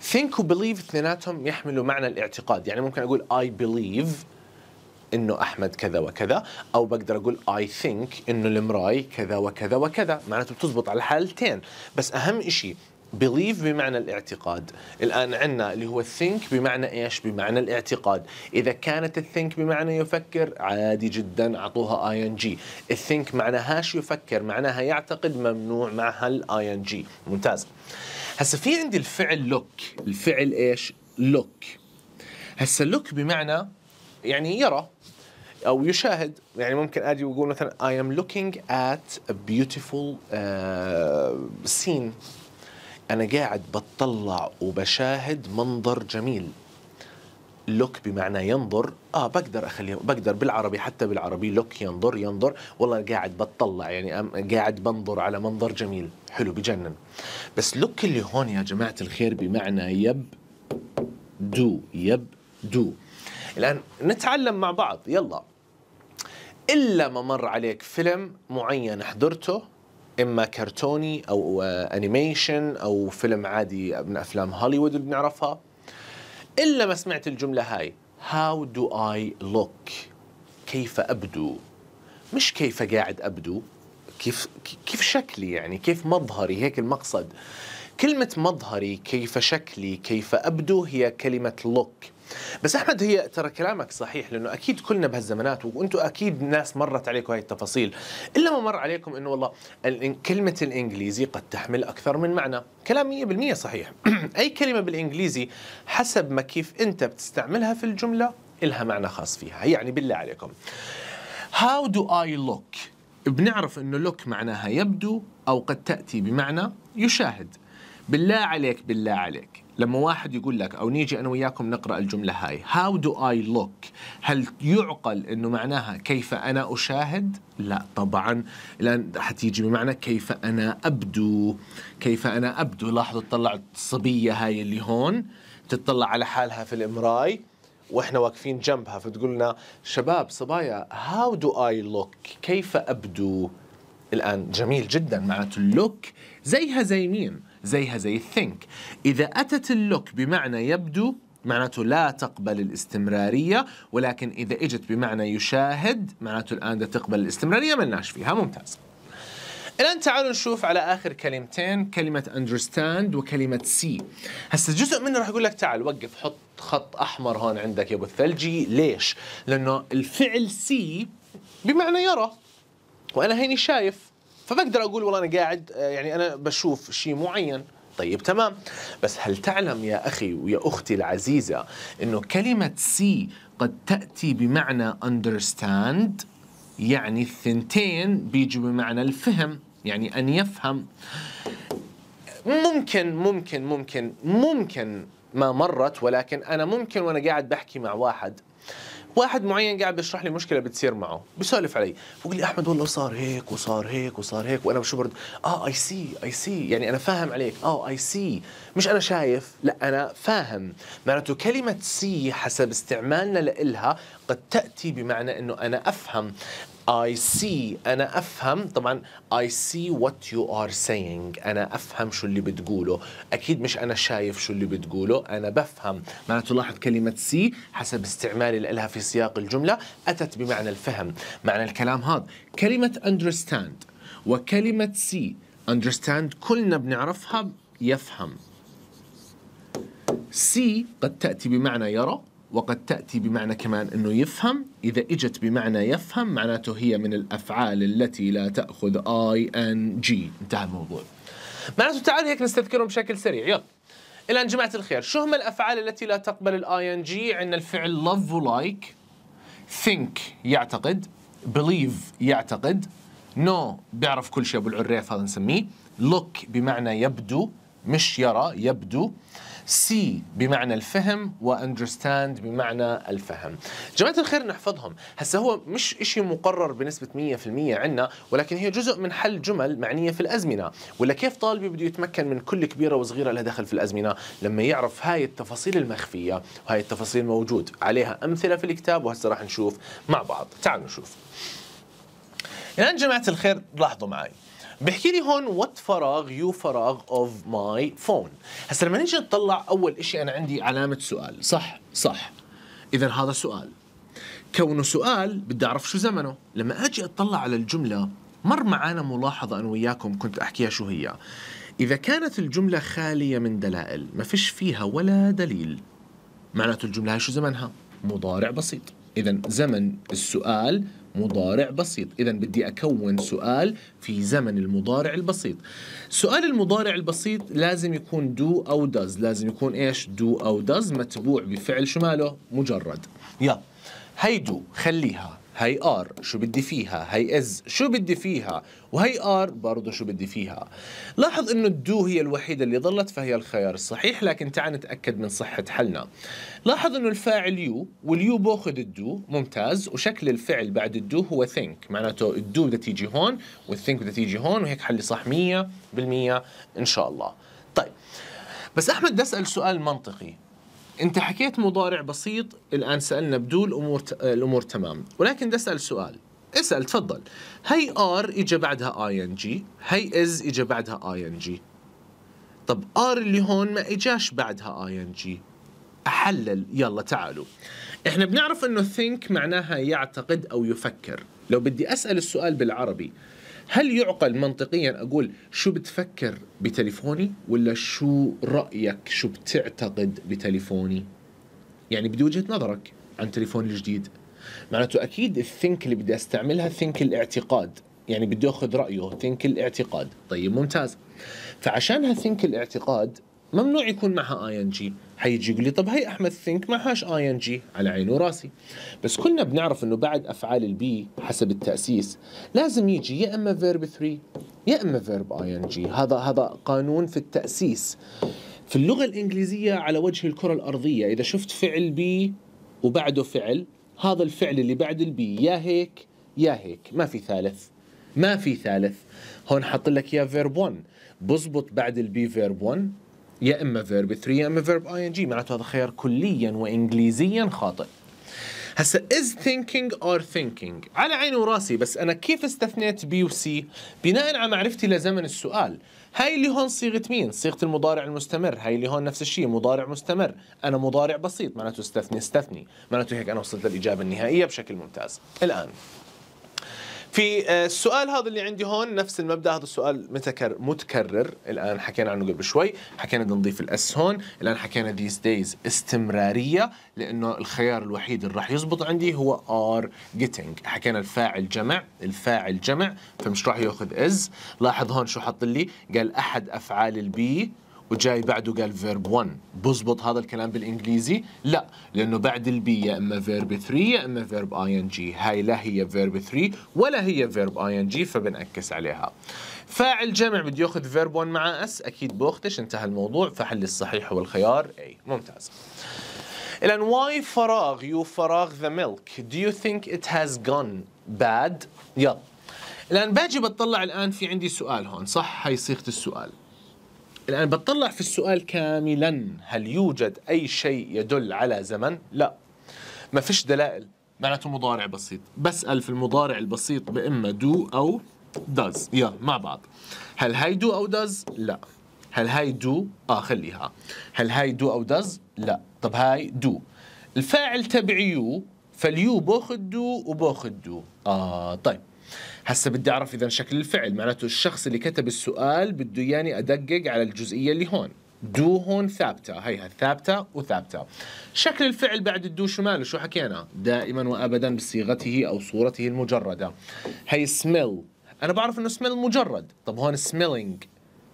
ثينك و اثنيناتهم يحملوا معنى الاعتقاد يعني ممكن اقول اي بليف انه احمد كذا وكذا او بقدر اقول اي ثينك انه المراي كذا وكذا وكذا معناته بتزبط على الحالتين بس اهم شيء بليف بمعنى الاعتقاد الآن عندنا اللي هو ثينك بمعنى إيش بمعنى الاعتقاد إذا كانت الثينك بمعنى يفكر عادي جدا أعطوها اي ان جي الثينك معناهاش يفكر معناها يعتقد ممنوع معها الاي ان جي ممتاز هسه في عندي الفعل لوك الفعل إيش لوك هسه لوك بمعنى يعني يرى او يشاهد يعني ممكن اجي واقول مثلا اي ام لوكينج ات ا بيوتيفول سين انا قاعد بتطلع وبشاهد منظر جميل لوك بمعنى ينظر اه بقدر اخليه بقدر بالعربي حتى بالعربي لوك ينظر ينظر والله قاعد بتطلع يعني قاعد بنظر على منظر جميل حلو بجنن بس لوك اللي هون يا جماعه الخير بمعنى يب دو يب دو الآن نتعلم مع بعض يلا إلا ما مر عليك فيلم معين حضرته إما كرتوني أو أنيميشن أو فيلم عادي من أفلام هوليوود اللي بنعرفها إلا ما سمعت الجملة هاي هاو دو اي لوك كيف أبدو مش كيف قاعد أبدو كيف كيف شكلي يعني كيف مظهري هيك المقصد كلمة مظهري كيف شكلي كيف أبدو هي كلمة لوك بس احمد هي ترى كلامك صحيح لانه اكيد كلنا بهالزمانات وانتم اكيد ناس مرت عليكم هاي التفاصيل الا ما مر عليكم انه والله كلمه الانجليزي قد تحمل اكثر من معنى كلام 100% صحيح اي كلمه بالانجليزي حسب ما كيف انت بتستعملها في الجمله إلها معنى خاص فيها يعني بالله عليكم هاو دو اي لوك بنعرف انه لوك معناها يبدو او قد تاتي بمعنى يشاهد بالله عليك بالله عليك لما واحد يقول لك او نيجي انا وياكم نقرا الجمله هاي هاو دو اي لوك هل يعقل انه معناها كيف انا اشاهد لا طبعا الان حتيجي بمعنى كيف انا ابدو كيف انا ابدو لاحظوا تطلع الصبيه هاي اللي هون تطلع على حالها في المراي واحنا واقفين جنبها فتقول لنا شباب صبايا هاو دو اي لوك كيف ابدو الان جميل جدا معناته اللوك زيها زي مين زيها زي الثينك إذا أتت اللوك بمعنى يبدو معناته لا تقبل الاستمرارية ولكن إذا إجت بمعنى يشاهد معناته الآن ده تقبل الاستمرارية ملناش فيها ممتاز الآن تعالوا نشوف على آخر كلمتين كلمة understand وكلمة see هسا جزء منه راح أقول لك تعال وقف حط خط أحمر هون عندك يا أبو الثلجي ليش؟ لأنه الفعل see بمعنى يرى وأنا هيني شايف فبقدر اقول والله انا قاعد آه، يعني انا بشوف شيء معين طيب تمام بس هل تعلم يا اخي ويا اختي العزيزه انه كلمه سي قد تاتي بمعنى understand يعني الثنتين بيجوا بمعنى الفهم يعني ان يفهم ممكن ممكن ممكن ممكن ما مرت ولكن انا ممكن وانا قاعد بحكي مع واحد واحد معين قاعد بيشرح لي مشكله بتصير معه بيسولف علي بقول لي احمد والله صار هيك وصار هيك وصار هيك وانا بشو برد اه اي سي اي سي يعني انا فاهم عليك اه اي سي مش انا شايف لا انا فاهم معناته كلمه سي حسب استعمالنا لها قد تاتي بمعنى انه انا افهم I see أنا أفهم طبعا I see what you are saying أنا أفهم شو اللي بتقوله أكيد مش أنا شايف شو اللي بتقوله أنا بفهم معناته لاحظ كلمة سي حسب استعمالي لها في سياق الجملة أتت بمعنى الفهم معنى الكلام هذا كلمة understand وكلمة see understand كلنا بنعرفها يفهم سي قد تأتي بمعنى يرى وقد تأتي بمعنى كمان أنه يفهم إذا إجت بمعنى يفهم معناته هي من الأفعال التي لا تأخذ I أن G انتهى الموضوع معناته تعال هيك نستذكرهم بشكل سريع يلا الآن جماعة الخير شو هم الأفعال التي لا تقبل الاي ان جي عندنا الفعل love ولايك think يعتقد believe يعتقد نو بيعرف كل شيء أبو العريف هذا نسميه look بمعنى يبدو مش يرى يبدو سي بمعنى الفهم واندرستاند بمعنى الفهم جماعه الخير نحفظهم هسه هو مش إشي مقرر بنسبه 100% عندنا ولكن هي جزء من حل جمل معنيه في الازمنه ولا كيف طالبي بده يتمكن من كل كبيره وصغيره لها دخل في الازمنه لما يعرف هاي التفاصيل المخفيه وهاي التفاصيل موجود عليها امثله في الكتاب وهسه راح نشوف مع بعض تعالوا نشوف الان يعني جماعه الخير لاحظوا معي بحكي لي هون وات فراغ يو فراغ اوف ماي فون هسا لما نيجي نطلع اول شيء انا عندي علامه سؤال صح صح اذا هذا سؤال كونه سؤال بدي اعرف شو زمنه لما اجي اطلع على الجمله مر معانا ملاحظه انا وياكم كنت احكيها شو هي اذا كانت الجمله خاليه من دلائل ما فيش فيها ولا دليل معناته الجمله هاي شو زمنها مضارع بسيط اذا زمن السؤال مضارع بسيط إذا بدي أكون سؤال في زمن المضارع البسيط سؤال المضارع البسيط لازم يكون do أو does لازم يكون إيش do أو does متبوع بفعل شو ماله مجرد يلا هي دو خليها هي ار شو بدي فيها هي از شو بدي فيها وهي ار برضه شو بدي فيها لاحظ انه الدو هي الوحيده اللي ظلت فهي الخيار الصحيح لكن تعال نتاكد من صحه حلنا لاحظ انه الفاعل يو واليو باخذ الدو ممتاز وشكل الفعل بعد الدو هو ثينك معناته الدو بدها تيجي هون والثينك بدها تيجي هون وهيك حلي صح 100% ان شاء الله طيب بس احمد بدي اسال سؤال منطقي انت حكيت مضارع بسيط الان سالنا بدون الامور الامور تمام ولكن بدي اسال سؤال اسال تفضل هي ار اجى بعدها اي ان جي هي از اجى بعدها اي ان جي طب ار اللي هون ما اجاش بعدها اي ان جي احلل يلا تعالوا احنا بنعرف انه ثينك معناها يعتقد او يفكر لو بدي اسال السؤال بالعربي هل يعقل منطقيا اقول شو بتفكر بتليفوني ولا شو رايك شو بتعتقد بتليفوني؟ يعني بدي وجهه نظرك عن تليفوني الجديد معناته اكيد الثينك اللي بدي استعملها ثينك الاعتقاد يعني بدي اخذ رايه ثينك الاعتقاد طيب ممتاز فعشان هالثينك الاعتقاد ممنوع يكون معها اي ان جي حيجي يقول لي طب هي احمد ثينك معهاش اي ان جي على عيني وراسي بس كلنا بنعرف انه بعد افعال البي حسب التاسيس لازم يجي يا اما فيرب 3 يا اما فيرب اي ان جي هذا هذا قانون في التاسيس في اللغه الانجليزيه على وجه الكره الارضيه اذا شفت فعل بي وبعده فعل هذا الفعل اللي بعد البي يا هيك يا هيك ما في ثالث ما في ثالث هون حط لك يا فيرب 1 بزبط بعد البي فيرب 1 يا اما فيرب 3 يا اما فيرب اي ان جي معناته هذا خيار كليا وانجليزيا خاطئ هسه از ثينكينج اور ثينكينج على عيني وراسي بس انا كيف استثنيت بي وسي بناء على معرفتي لزمن السؤال هاي اللي هون صيغه مين صيغه المضارع المستمر هاي اللي هون نفس الشيء مضارع مستمر انا مضارع بسيط معناته استثني استثني معناته هيك انا وصلت للاجابه النهائيه بشكل ممتاز الان في آه، السؤال هذا اللي عندي هون نفس المبدا هذا السؤال متكرر متكرر الان حكينا عنه قبل شوي حكينا بدنا نضيف الاس هون الان حكينا ذيس دايز استمراريه لانه الخيار الوحيد اللي راح يزبط عندي هو ار getting حكينا الفاعل جمع الفاعل جمع فمش راح ياخذ از لاحظ هون شو حط لي قال احد افعال البي وجاي بعده قال فيرب 1 بزبط هذا الكلام بالانجليزي لا لانه بعد البي يا اما فيرب 3 يا اما فيرب اي ان جي هاي لا هي فيرب 3 ولا هي فيرب اي ان جي فبنعكس عليها فاعل جمع بده ياخذ فيرب 1 مع اس اكيد باخذش انتهى الموضوع فحل الصحيح هو الخيار اي ممتاز الان واي فراغ يو فراغ ذا ميلك دو يو ثينك ات هاز جون باد يلا الان باجي بتطلع الان في عندي سؤال هون صح هي صيغه السؤال الآن بتطلع في السؤال كاملا هل يوجد أي شيء يدل على زمن؟ لا ما فيش دلائل معناته مضارع بسيط بسأل في المضارع البسيط بإما دو أو داز يا مع بعض هل هاي دو أو داز؟ لا هل هاي دو؟ آه خليها هل هاي دو أو داز؟ لا طب هاي دو الفاعل تبعي يو فاليو باخذ دو وباخذ دو آه طيب هسه بدي اعرف اذا شكل الفعل معناته الشخص اللي كتب السؤال بده ياني ادقق على الجزئيه اللي هون دو هون ثابتة هيها ثابتة وثابتة شكل الفعل بعد الدو شو ماله شو حكينا دائما وأبدا بصيغته أو صورته المجردة هي سميل أنا بعرف إنه سميل مجرد طب هون سميلينج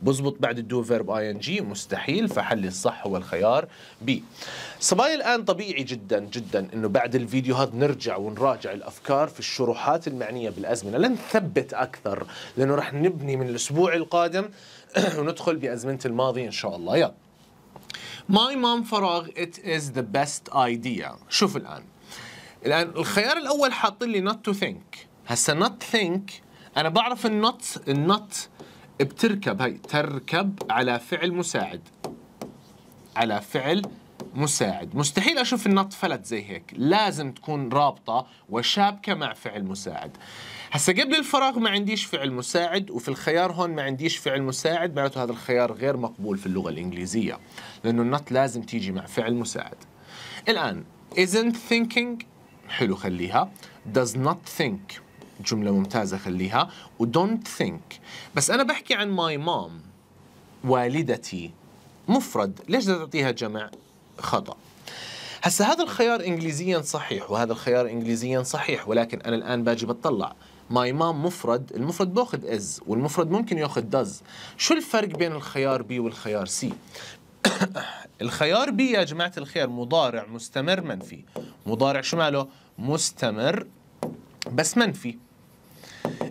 بزبط بعد الدو فيرب اي ان جي مستحيل فحل الصح هو الخيار بي صبايا الان طبيعي جدا جدا انه بعد الفيديو هذا نرجع ونراجع الافكار في الشروحات المعنيه بالازمنه لنثبت اكثر لانه راح نبني من الاسبوع القادم وندخل بازمنه الماضي ان شاء الله يلا ماي مام فراغ ات از ذا بيست ايديا شوف الان الان الخيار الاول حاطين لي نوت تو ثينك هسه نوت ثينك انا بعرف النوت النوت بتركب هي تركب على فعل مساعد على فعل مساعد مستحيل أشوف النط فلت زي هيك لازم تكون رابطة وشابكة مع فعل مساعد هسا قبل الفراغ ما عنديش فعل مساعد وفي الخيار هون ما عنديش فعل مساعد معناته هذا الخيار غير مقبول في اللغة الإنجليزية لأنه النط لازم تيجي مع فعل مساعد الآن isn't thinking حلو خليها does not think جمله ممتازه خليها ودونت ثينك بس انا بحكي عن ماي مام والدتي مفرد ليش بدها تعطيها جمع خطا هسا هذا الخيار انجليزيا صحيح وهذا الخيار انجليزيا صحيح ولكن انا الان باجي بتطلع ماي مام مفرد المفرد باخذ از والمفرد ممكن ياخذ does شو الفرق بين الخيار بي والخيار سي الخيار بي يا جماعه الخير مضارع مستمر منفي مضارع شو ماله مستمر بس منفي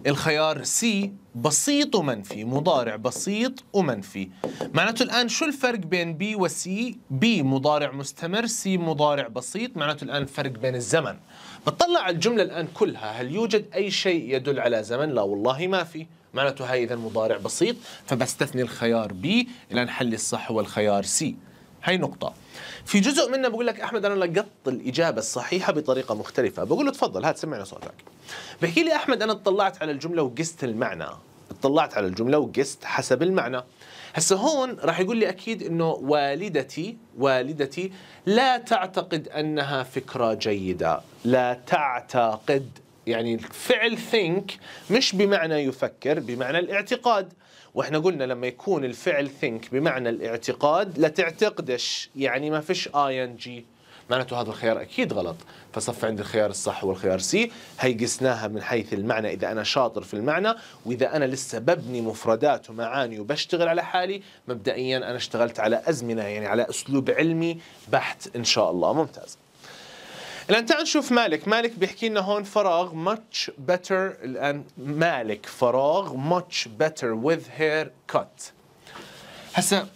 الخيار سي بسيط ومنفي مضارع بسيط ومنفي معناته الآن شو الفرق بين بي وسي بي مضارع مستمر سي مضارع بسيط معناته الآن فرق بين الزمن بتطلع على الجملة الآن كلها هل يوجد أي شيء يدل على زمن لا والله ما في معناته هاي إذا مضارع بسيط فبستثني الخيار بي الآن حل الصح هو الخيار سي هاي نقطة في جزء منا بقول لك احمد انا لقطت الاجابه الصحيحه بطريقه مختلفه بقول له تفضل هات سمعنا صوتك بحكي لي احمد انا اطلعت على الجمله وقست المعنى اطلعت على الجمله وقست حسب المعنى هسه هون راح يقول لي اكيد انه والدتي والدتي لا تعتقد انها فكره جيده لا تعتقد يعني الفعل think مش بمعنى يفكر بمعنى الاعتقاد واحنا قلنا لما يكون الفعل ثينك بمعنى الاعتقاد لا تعتقدش يعني ما فيش اي ان جي معناته هذا الخيار اكيد غلط فصف عندي الخيار الصح هو الخيار سي هي قسناها من حيث المعنى اذا انا شاطر في المعنى واذا انا لسه ببني مفردات ومعاني وبشتغل على حالي مبدئيا انا اشتغلت على ازمنه يعني على اسلوب علمي بحت ان شاء الله ممتاز الان تعال نشوف مالك مالك بيحكي لنا هون فراغ much better الان مالك فراغ much better with hair cut هسا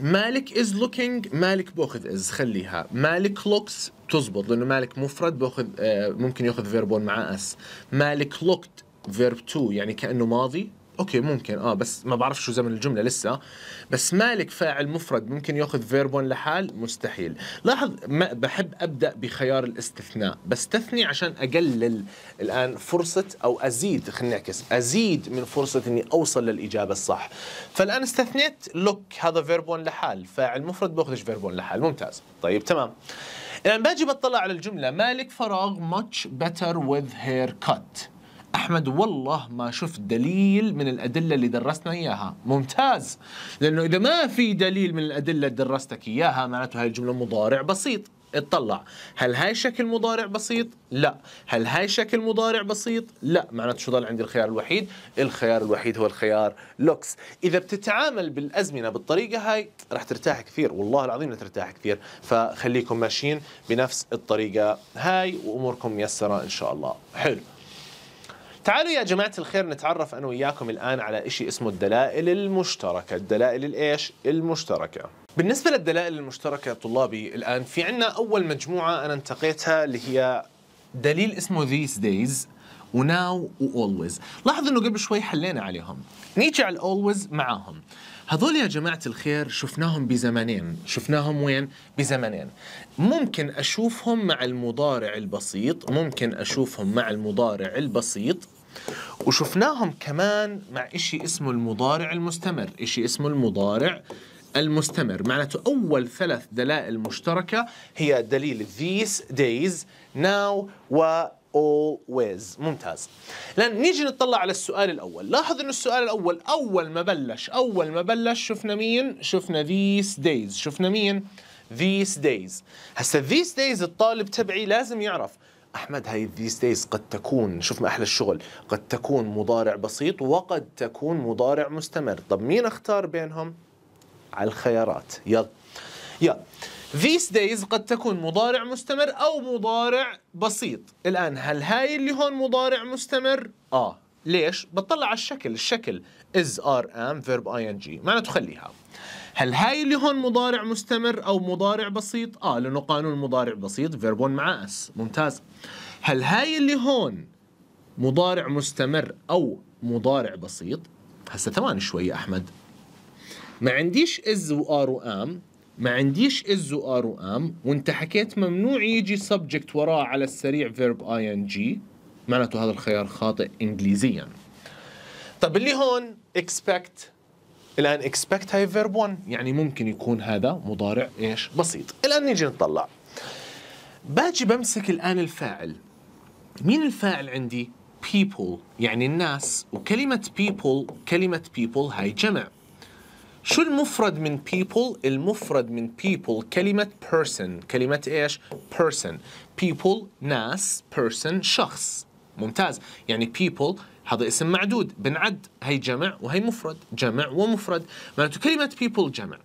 مالك از لوكينج مالك باخذ از خليها مالك لوكس تزبط لانه مالك مفرد باخذ آه، ممكن ياخذ فيربون مع اس مالك لوكت فيرب تو يعني كانه ماضي اوكي ممكن اه بس ما بعرف شو زمن الجمله لسه بس مالك فاعل مفرد ممكن ياخذ فيربون لحال مستحيل لاحظ ما بحب ابدا بخيار الاستثناء بستثني عشان اقلل الان فرصه او ازيد خلينا نعكس ازيد من فرصه اني اوصل للاجابه الصح فالان استثنيت لوك هذا فيربون لحال فاعل مفرد باخذش فيربون لحال ممتاز طيب تمام الان باجي بطلع على الجمله مالك فراغ ماتش بيتر وذ هير كات احمد والله ما شفت دليل من الادله اللي درستنا اياها ممتاز لانه اذا ما في دليل من الادله اللي درستك اياها معناته هاي الجمله مضارع بسيط اطلع هل هاي شكل مضارع بسيط لا هل هاي شكل مضارع بسيط لا معناته شو ضل عندي الخيار الوحيد الخيار الوحيد هو الخيار لوكس اذا بتتعامل بالازمنه بالطريقه هاي رح ترتاح كثير والله العظيم ترتاح كثير فخليكم ماشيين بنفس الطريقه هاي واموركم ميسره ان شاء الله حلو تعالوا يا جماعة الخير نتعرف أنا وياكم الآن على شيء اسمه الدلائل المشتركة الدلائل الإيش؟ المشتركة بالنسبة للدلائل المشتركة يا طلابي الآن في عنا أول مجموعة أنا انتقيتها اللي هي دليل اسمه these days وناو وأولويز لاحظ أنه قبل شوي حلينا عليهم نيجي على الأولويز معاهم هذول يا جماعة الخير شفناهم بزمنين شفناهم وين؟ بزمنين ممكن أشوفهم مع المضارع البسيط ممكن أشوفهم مع المضارع البسيط وشفناهم كمان مع إشي اسمه المضارع المستمر إشي اسمه المضارع المستمر معناته أول ثلاث دلائل مشتركة هي دليل these days now و always ممتاز لان نيجي نطلع على السؤال الاول لاحظ انه السؤال الاول اول ما بلش اول ما بلش شفنا مين شفنا these days شفنا مين these days هسا these days الطالب تبعي لازم يعرف احمد هاي ذيس دايز قد تكون شوف ما احلى الشغل قد تكون مضارع بسيط وقد تكون مضارع مستمر طب مين اختار بينهم على الخيارات يلا يلا ذيس دايز قد تكون مضارع مستمر أو مضارع بسيط الآن هل هاي اللي هون مضارع مستمر؟ آه ليش؟ بطلع على الشكل الشكل از ار ام فيرب اي ان جي معناته خليها هل هاي اللي هون مضارع مستمر أو مضارع بسيط؟ آه لأنه قانون مضارع بسيط فيربون مع أس ممتاز هل هاي اللي هون مضارع مستمر أو مضارع بسيط؟ هسا ثواني شوي يا أحمد ما عنديش إز وآر وآم ما عنديش إز وآر وآم وانت حكيت ممنوع يجي سبجكت وراه على السريع فيرب آي إن جي معناته هذا الخيار خاطئ إنجليزيا طب اللي هون expect الان اكسبكت هاي فيرب 1 يعني ممكن يكون هذا مضارع ايش بسيط الان نيجي نطلع باجي بمسك الان الفاعل مين الفاعل عندي people يعني الناس وكلمة people كلمة people هاي جمع شو المفرد من people؟ المفرد من people كلمة person كلمة ايش؟ person people ناس person شخص ممتاز يعني people هذا اسم معدود بنعد هي جمع وهي مفرد جمع ومفرد معناته كلمة people جمع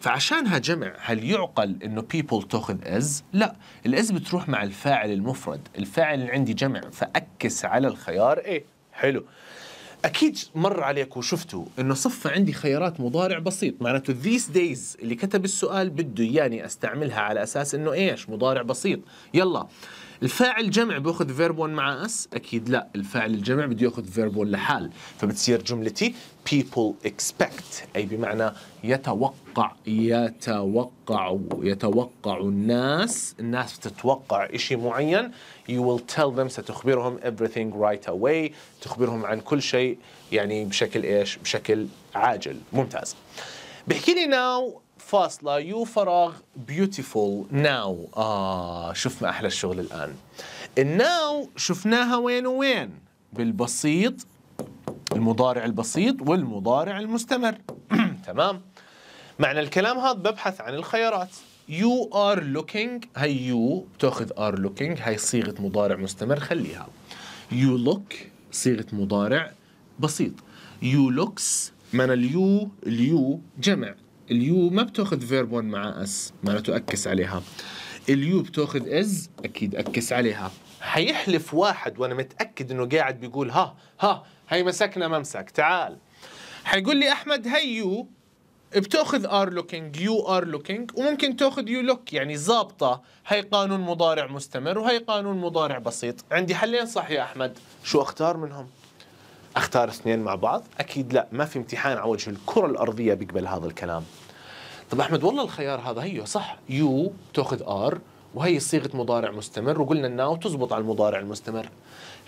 فعشانها جمع هل يعقل انه people تاخذ از؟ لا، الاز بتروح مع الفاعل المفرد، الفاعل اللي عندي جمع فاكس على الخيار ايه، حلو. اكيد مر عليك وشفتوا انه صفة عندي خيارات مضارع بسيط، معناته these دايز اللي كتب السؤال بده اياني استعملها على اساس انه ايش؟ مضارع بسيط، يلا الفاعل جمع بياخذ فيرب 1 مع اس اكيد لا الفاعل الجمع بده ياخذ فيرب 1 لحال فبتصير جملتي people expect اي بمعنى يتوقع يتوقع يتوقع الناس الناس تتوقع شيء معين you will tell them ستخبرهم everything right away تخبرهم عن كل شيء يعني بشكل ايش بشكل عاجل ممتاز بحكي لي ناو فاصلة يو فراغ بيوتيفول ناو آه شفنا أحلى الشغل الآن الناو شفناها وين وين بالبسيط المضارع البسيط والمضارع المستمر تمام معنى الكلام هذا ببحث عن الخيارات يو ار لوكينج هي يو بتاخذ ار لوكينج هي صيغه مضارع مستمر خليها يو لوك صيغه مضارع بسيط يو لوكس معنى اليو اليو جمع اليو ما بتاخذ فيرب 1 مع اس معناته اكس عليها اليو بتاخذ از اكيد اكس عليها حيحلف واحد وانا متاكد انه قاعد بيقول ها ها هي مسكنا ممسك تعال حيقول لي احمد هي يو بتاخذ ار لوكينج يو ار لوكينج وممكن تاخذ يو لوك يعني ظابطه هي قانون مضارع مستمر وهي قانون مضارع بسيط عندي حلين صح يا احمد شو اختار منهم اختار اثنين مع بعض اكيد لا ما في امتحان على وجه الكره الارضيه بيقبل هذا الكلام طب احمد والله الخيار هذا هيو صح يو تاخذ ار وهي صيغه مضارع مستمر وقلنا الناو تزبط على المضارع المستمر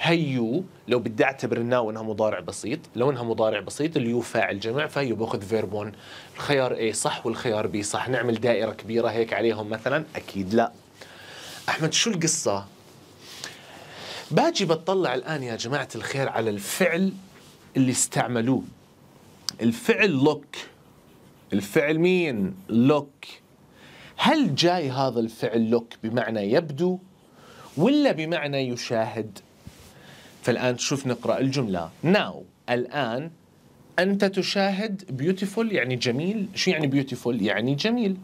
هي يو لو بدي اعتبر الناو انها مضارع بسيط لو انها مضارع بسيط اليو فاعل جمع فهيو باخذ فيرب 1 الخيار اي صح والخيار بي صح نعمل دائره كبيره هيك عليهم مثلا اكيد لا احمد شو القصه باجي بطلع الان يا جماعه الخير على الفعل اللي استعملوه الفعل لوك الفعل مين لوك هل جاي هذا الفعل لوك بمعنى يبدو ولا بمعنى يشاهد فالآن شوف نقرأ الجملة ناو الآن أنت تشاهد بيوتيفول يعني جميل شو يعني بيوتيفول يعني جميل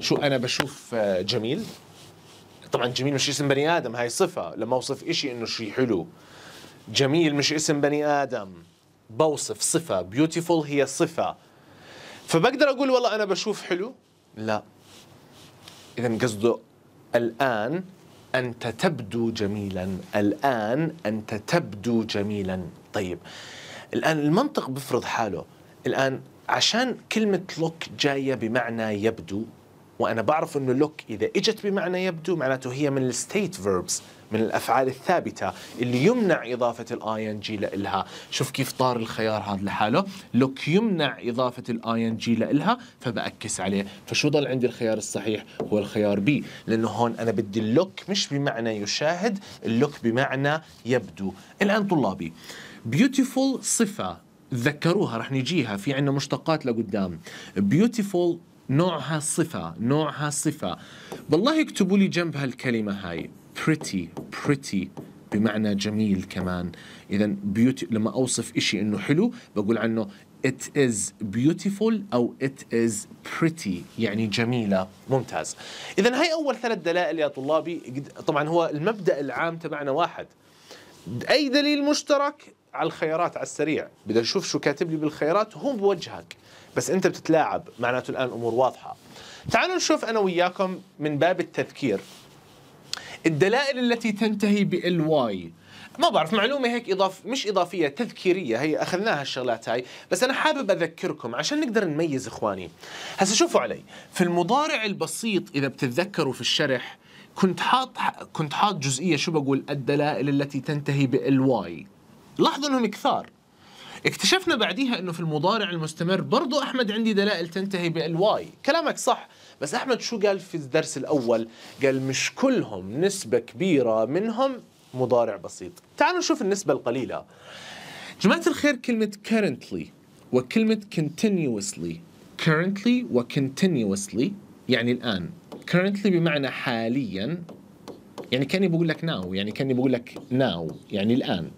شو أنا بشوف آه، جميل طبعا جميل مش اسم بني آدم هاي صفة لما أوصف إشي إنه شيء حلو جميل مش اسم بني آدم بوصف صفة بيوتيفول هي صفة فبقدر اقول والله انا بشوف حلو لا اذا قصده الان انت تبدو جميلا الان انت تبدو جميلا طيب الان المنطق بفرض حاله الان عشان كلمه لوك جايه بمعنى يبدو وانا بعرف انه لوك اذا اجت بمعنى يبدو معناته هي من الستيت فيربس من الافعال الثابته اللي يمنع اضافه الاي ان جي لها شوف كيف طار الخيار هذا لحاله لوك يمنع اضافه الاي ان جي لها فباكس عليه فشو ضل عندي الخيار الصحيح هو الخيار بي لانه هون انا بدي اللوك مش بمعنى يشاهد اللوك بمعنى يبدو الان طلابي بيوتيفول صفه ذكروها رح نجيها في عندنا مشتقات لقدام بيوتيفول نوعها صفة نوعها صفة بالله اكتبوا لي جنب هالكلمه هاي pretty pretty بمعنى جميل كمان اذا بيوتي لما اوصف إشي انه حلو بقول عنه it is beautiful أو it is pretty يعني جميلة ممتاز إذا هاي أول ثلاث دلائل يا طلابي طبعا هو المبدأ العام تبعنا واحد أي دليل مشترك على الخيارات على السريع بدي أشوف شو كاتب لي بالخيارات هو بوجهك بس أنت بتتلاعب معناته الآن الأمور واضحة تعالوا نشوف أنا وياكم من باب التذكير الدلائل التي تنتهي بالواي ما بعرف معلومة هيك إضاف مش إضافية تذكيرية هي أخذناها الشغلات هاي بس أنا حابب أذكركم عشان نقدر نميز إخواني هسا شوفوا علي في المضارع البسيط إذا بتتذكروا في الشرح كنت حاط كنت حاط جزئية شو بقول الدلائل التي تنتهي بالواي لاحظوا انهم كثار اكتشفنا بعديها انه في المضارع المستمر برضو احمد عندي دلائل تنتهي بالواي كلامك صح بس أحمد شو قال في الدرس الأول قال مش كلهم نسبة كبيرة منهم مضارع بسيط تعالوا نشوف النسبة القليلة جماعة الخير كلمة currently وكلمة continuously currently و يعني الآن currently بمعنى حاليا يعني كاني بقول لك ناو يعني كاني بقول لك ناو يعني الآن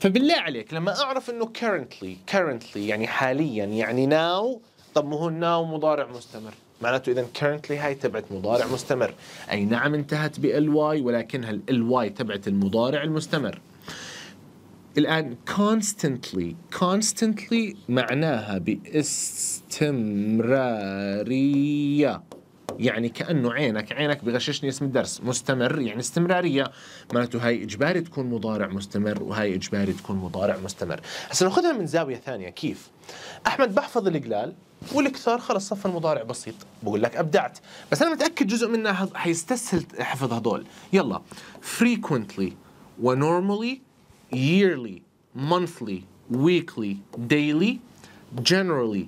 فبالله عليك لما أعرف أنه currently currently يعني حاليا يعني ناو طب ما هو الناو مضارع مستمر معناته اذا كيرنتلي هاي تبعت مضارع مستمر اي نعم انتهت بال واي ولكنها ال واي تبعت المضارع المستمر الان constantly constantly معناها باستمراريه يعني كانه عينك عينك بغششني اسم الدرس مستمر يعني استمراريه معناته هاي اجباري تكون مضارع مستمر وهاي اجباري تكون مضارع مستمر هسه ناخذها من زاويه ثانيه كيف احمد بحفظ القلال والكثار خلص صف المضارع بسيط بقول لك ابدعت بس انا متاكد جزء منها حيستسهل حفظ هدول يلا frequently ونورمالي yearly monthly weekly daily generally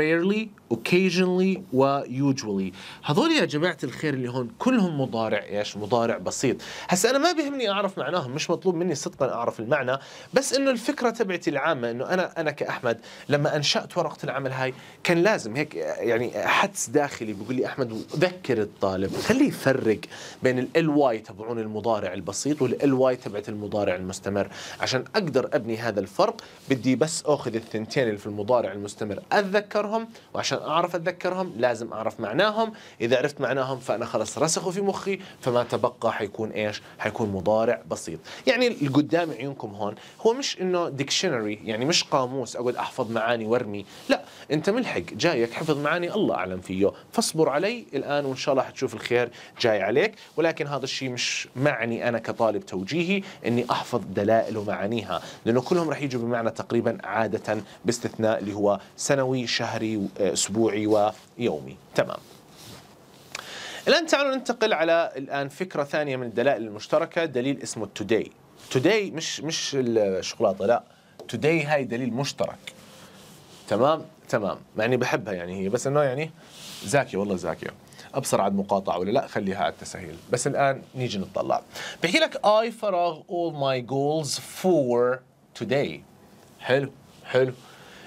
rarely occasionally و usually هذول يا جماعة الخير اللي هون كلهم مضارع ايش مضارع بسيط هسا انا ما بيهمني اعرف معناهم مش مطلوب مني صدقا اعرف المعنى بس انه الفكرة تبعتي العامة انه انا انا كاحمد لما انشأت ورقة العمل هاي كان لازم هيك يعني حدس داخلي بيقول لي احمد ذكر الطالب خليه يفرق بين ال واي تبعون المضارع البسيط وال واي تبعت المضارع المستمر عشان اقدر ابني هذا الفرق بدي بس اخذ الثنتين اللي في المضارع المستمر اتذكرهم وعشان أعرف أتذكرهم لازم أعرف معناهم إذا عرفت معناهم فأنا خلص رسخوا في مخي فما تبقى حيكون إيش حيكون مضارع بسيط يعني قدام عيونكم هون هو مش إنه ديكشنري يعني مش قاموس أقعد أحفظ معاني وارمي لا أنت ملحق جايك حفظ معاني الله أعلم فيه فاصبر علي الآن وإن شاء الله حتشوف الخير جاي عليك ولكن هذا الشيء مش معني أنا كطالب توجيهي إني أحفظ دلائل ومعانيها لأنه كلهم رح يجوا بمعنى تقريبا عادة باستثناء اللي هو سنوي شهري آه، أسبوعي ويومي تمام الآن تعالوا ننتقل على الآن فكرة ثانية من الدلائل المشتركة دليل اسمه today توداي مش مش الشوكولاتة لا توداي هاي دليل مشترك تمام تمام مع اني بحبها يعني هي بس انه يعني زاكيه والله زاكيه ابصر على المقاطعه ولا لا خليها على التسهيل بس الان نيجي نطلع بحكي لك اي فراغ all my goals for today حلو حلو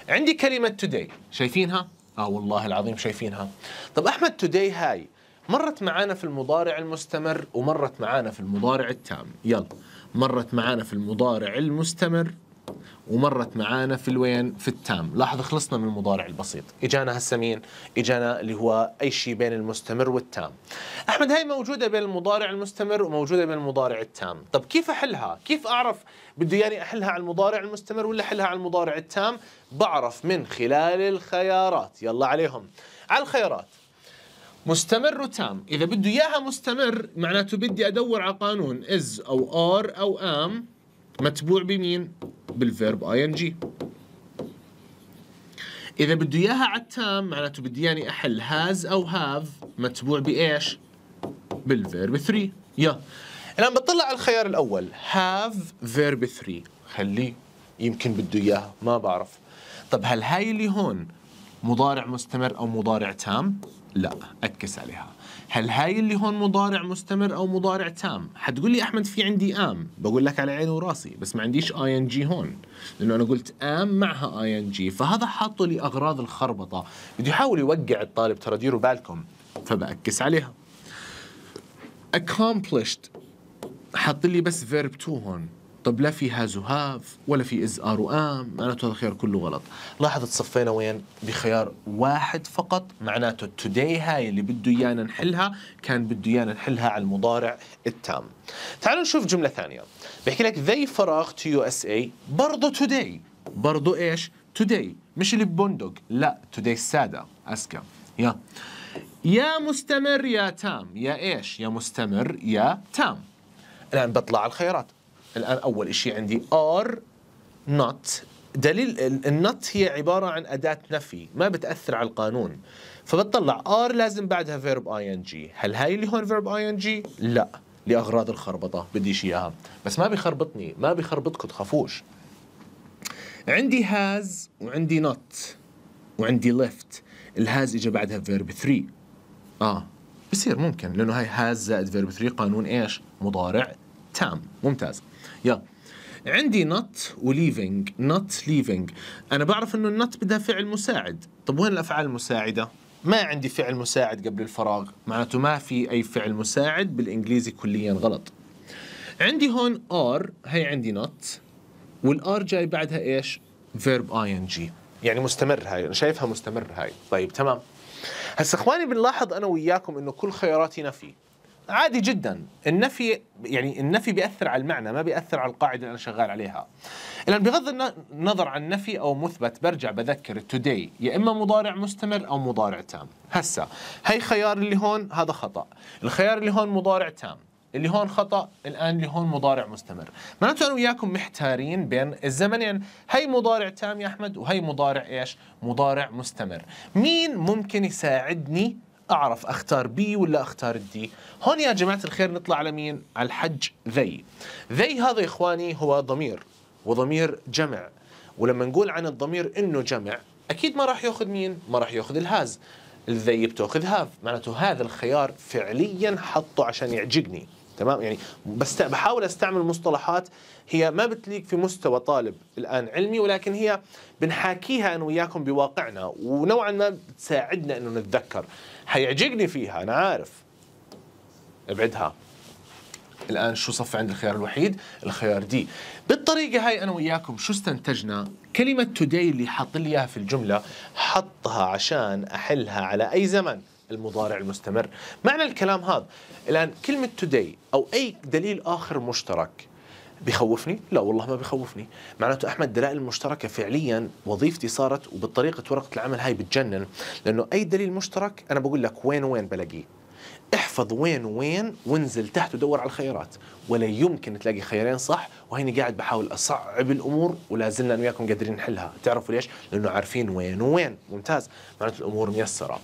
عندي كلمه today شايفينها اه والله العظيم شايفينها طب احمد توداي هاي مرت معانا في المضارع المستمر ومرت معانا في المضارع التام يلا مرت معانا في المضارع المستمر ومرت معانا في الوين في التام لاحظ خلصنا من المضارع البسيط اجانا هسه مين اجانا اللي هو اي شيء بين المستمر والتام احمد هاي موجوده بين المضارع المستمر وموجوده بين المضارع التام طب كيف احلها كيف اعرف بده يعني احلها على المضارع المستمر ولا احلها على المضارع التام بعرف من خلال الخيارات يلا عليهم على الخيارات مستمر وتام اذا بده اياها مستمر معناته بدي ادور على قانون از او ار او ام متبوع بمين؟ بالفيرب اي ان جي اذا بده اياها على التام معناته بدي إياني احل هاز او هاف متبوع بايش؟ بالفيرب 3 يا الان بطلع على الخيار الاول هاف فيرب 3 خليه يمكن بده اياها ما بعرف طب هل هاي اللي هون مضارع مستمر او مضارع تام؟ لا اكس عليها هل هاي اللي هون مضارع مستمر او مضارع تام حتقول لي احمد في عندي ام بقول لك على عيني وراسي بس ما عنديش اي ان جي هون لانه انا قلت ام معها اي ان جي فهذا حاطه لاغراض الخربطه بده يحاول يوقع الطالب ترى ديروا بالكم فبأكس عليها accomplished حط لي بس فيرب 2 هون طب لا فيها زهاف ولا في إز آر وآم معناته هذا الخيار كله غلط لاحظ تصفينا وين بخيار واحد فقط معناته today هاي اللي بده إيانا نحلها كان بده إيانا نحلها على المضارع التام تعالوا نشوف جملة ثانية بحكي لك ذي فراغ تو يو اس اي برضه today برضه ايش today مش اللي ببندق لا today السادة أسكى يا يا مستمر يا تام يا ايش يا مستمر يا تام الآن بطلع على الخيارات الآن أول شيء عندي are not دليل النت هي عبارة عن أداة نفي ما بتأثر على القانون فبتطلع ار لازم بعدها فيرب اي ان جي هل هاي اللي هون فيرب اي ان جي لا لاغراض الخربطه بديش اياها بس ما بيخربطني ما بيخربطكم تخافوش عندي هاز وعندي نوت وعندي ليفت الهاز اجى بعدها فيرب 3 اه بصير ممكن لانه هاي هاز زائد فيرب 3 قانون ايش مضارع تام ممتاز يا عندي نوت وليفنج نوت ليفنج انا بعرف انه النوت بدها فعل مساعد طب وين الافعال المساعده ما عندي فعل مساعد قبل الفراغ معناته ما في اي فعل مساعد بالانجليزي كليا غلط عندي هون ار هي عندي نوت والار جاي بعدها ايش فيرب اي ان جي يعني مستمر هاي انا شايفها مستمر هاي طيب تمام هسا اخواني بنلاحظ انا وياكم انه كل خياراتي نفي عادي جدا النفي يعني النفي بيأثر على المعنى ما بيأثر على القاعدة اللي أنا شغال عليها الآن بغض النظر عن نفي أو مثبت برجع بذكر today يا إما مضارع مستمر أو مضارع تام هسا هي خيار اللي هون هذا خطأ الخيار اللي هون مضارع تام اللي هون خطا الان اللي هون مضارع مستمر معناته انا وياكم محتارين بين الزمنين يعني هي مضارع تام يا احمد وهي مضارع ايش مضارع مستمر مين ممكن يساعدني اعرف اختار بي ولا اختار الدي هون يا جماعه الخير نطلع على مين على الحج ذي ذي هذا يا اخواني هو ضمير وضمير جمع ولما نقول عن الضمير انه جمع اكيد ما راح ياخذ مين ما راح ياخذ الهاز الذي بتاخذ هاف معناته هذا الخيار فعليا حطه عشان يعجقني تمام يعني بس بحاول استعمل مصطلحات هي ما بتليق في مستوى طالب الان علمي ولكن هي بنحاكيها انا وياكم بواقعنا ونوعا ما بتساعدنا انه نتذكر حيعجقني فيها انا عارف ابعدها الان شو صف عند الخيار الوحيد الخيار دي بالطريقه هاي انا وياكم شو استنتجنا كلمه توداي اللي حاط لي اياها في الجمله حطها عشان احلها على اي زمن المضارع المستمر معنى الكلام هذا الآن كلمة توداي أو أي دليل آخر مشترك بيخوفني؟ لا والله ما بيخوفني معناته أحمد الدلائل المشتركة فعليا وظيفتي صارت وبالطريقة ورقة العمل هاي بتجنن لأنه أي دليل مشترك أنا بقول لك وين وين بلاقيه احفظ وين وين وانزل تحت ودور على الخيارات ولا يمكن تلاقي خيارين صح وهيني قاعد بحاول اصعب الامور ولا زلنا انا وياكم قادرين نحلها تعرفوا ليش لانه عارفين وين وين ممتاز معناته الامور ميسره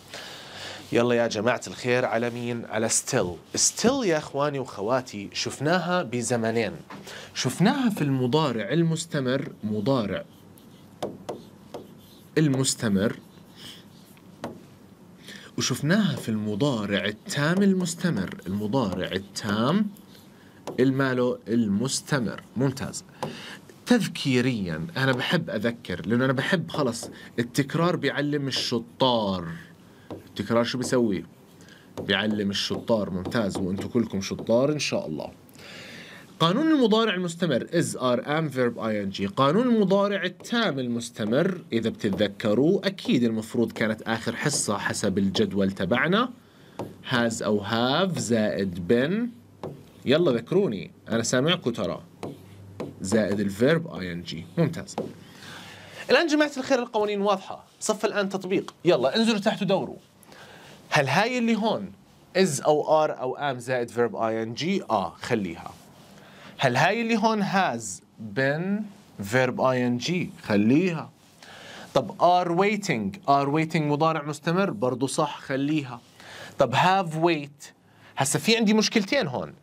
يلا يا جماعة الخير على مين؟ على ستيل ستيل يا أخواني وخواتي شفناها بزمنين شفناها في المضارع المستمر مضارع المستمر وشفناها في المضارع التام المستمر المضارع التام الماله المستمر ممتاز تذكيريا أنا بحب أذكر لأنه أنا بحب خلص التكرار بيعلم الشطار التكرار شو بيسوي بيعلم الشطار ممتاز وانتم كلكم شطار ان شاء الله قانون المضارع المستمر is are am verb ing قانون المضارع التام المستمر إذا بتتذكروا أكيد المفروض كانت آخر حصة حسب الجدول تبعنا has أو have زائد been يلا ذكروني أنا سامعكم ترى زائد الفيرب ing ممتاز الآن جماعة الخير القوانين واضحة صف الآن تطبيق يلا انزلوا تحت ودوروا هل هاي اللي هون از أو ار أو ام زائد فيرب اي ان جي اه خليها هل هاي اللي هون هاز بن فيرب اي ان جي خليها طب ار ويتنج ار ويتنج مضارع مستمر برضه صح خليها طب هاف ويت هسا في عندي مشكلتين هون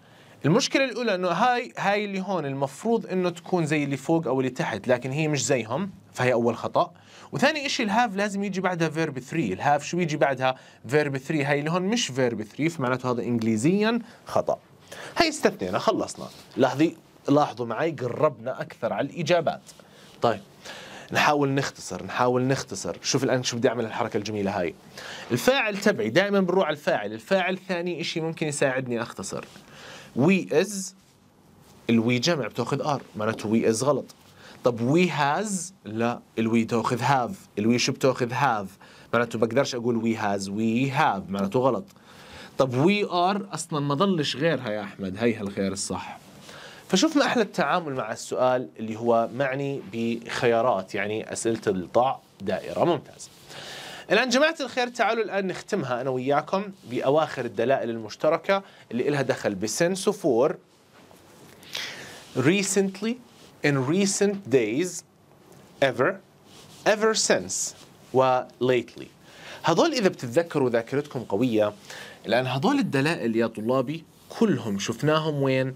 المشكلة الأولى إنه هاي هاي اللي هون المفروض إنه تكون زي اللي فوق أو اللي تحت لكن هي مش زيهم فهي اول خطا وثاني شيء الهاف لازم يجي بعدها فيرب 3 الهاف شو يجي بعدها فيرب 3 هي اللي هون مش فيرب 3 فمعناته هذا انجليزيا خطا هي استثنينا خلصنا لحظي لاحظوا معي قربنا اكثر على الاجابات طيب نحاول نختصر نحاول نختصر شوف الان شو بدي اعمل الحركه الجميله هاي الفاعل تبعي دائما بنروح على الفاعل الفاعل ثاني شيء ممكن يساعدني اختصر وي از الوي جمع بتاخذ ار معناته وي از غلط طب وي هاز لا الوي تاخذ هاف الوي شو بتاخذ هاف معناته بقدرش اقول وي هاز وي هاف معناته غلط طب وي ار اصلا ما ضلش غيرها يا احمد هي الخيار الصح فشفنا احلى التعامل مع السؤال اللي هو معني بخيارات يعني اسئله الضع دائره ممتاز الان جماعه الخير تعالوا الان نختمها انا وياكم باواخر الدلائل المشتركه اللي لها دخل فور ريسنتلي in recent days ever ever since و lately هذول إذا بتتذكروا ذاكرتكم قوية لأن هذول الدلائل يا طلابي كلهم شفناهم وين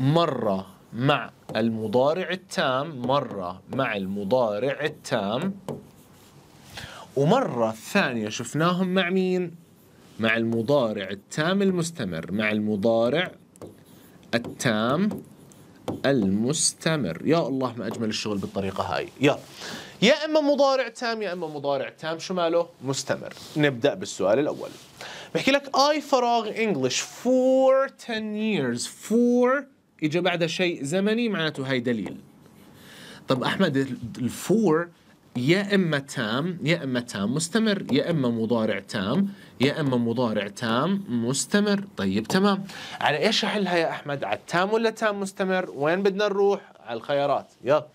مرة مع المضارع التام مرة مع المضارع التام ومرة ثانية شفناهم مع مين؟ مع المضارع التام المستمر مع المضارع التام المستمر يا الله ما أجمل الشغل بالطريقة هاي يا يا إما مضارع تام يا إما مضارع تام شو ماله مستمر نبدأ بالسؤال الأول بحكي لك I فراغ English for 10 years for إجا بعدها شيء زمني معناته هاي دليل طب أحمد الفور يا اما تام يا اما تام مستمر يا اما مضارع تام يا اما مضارع تام مستمر طيب تمام على ايش احلها يا احمد على التام ولا تام مستمر وين بدنا نروح على الخيارات يلا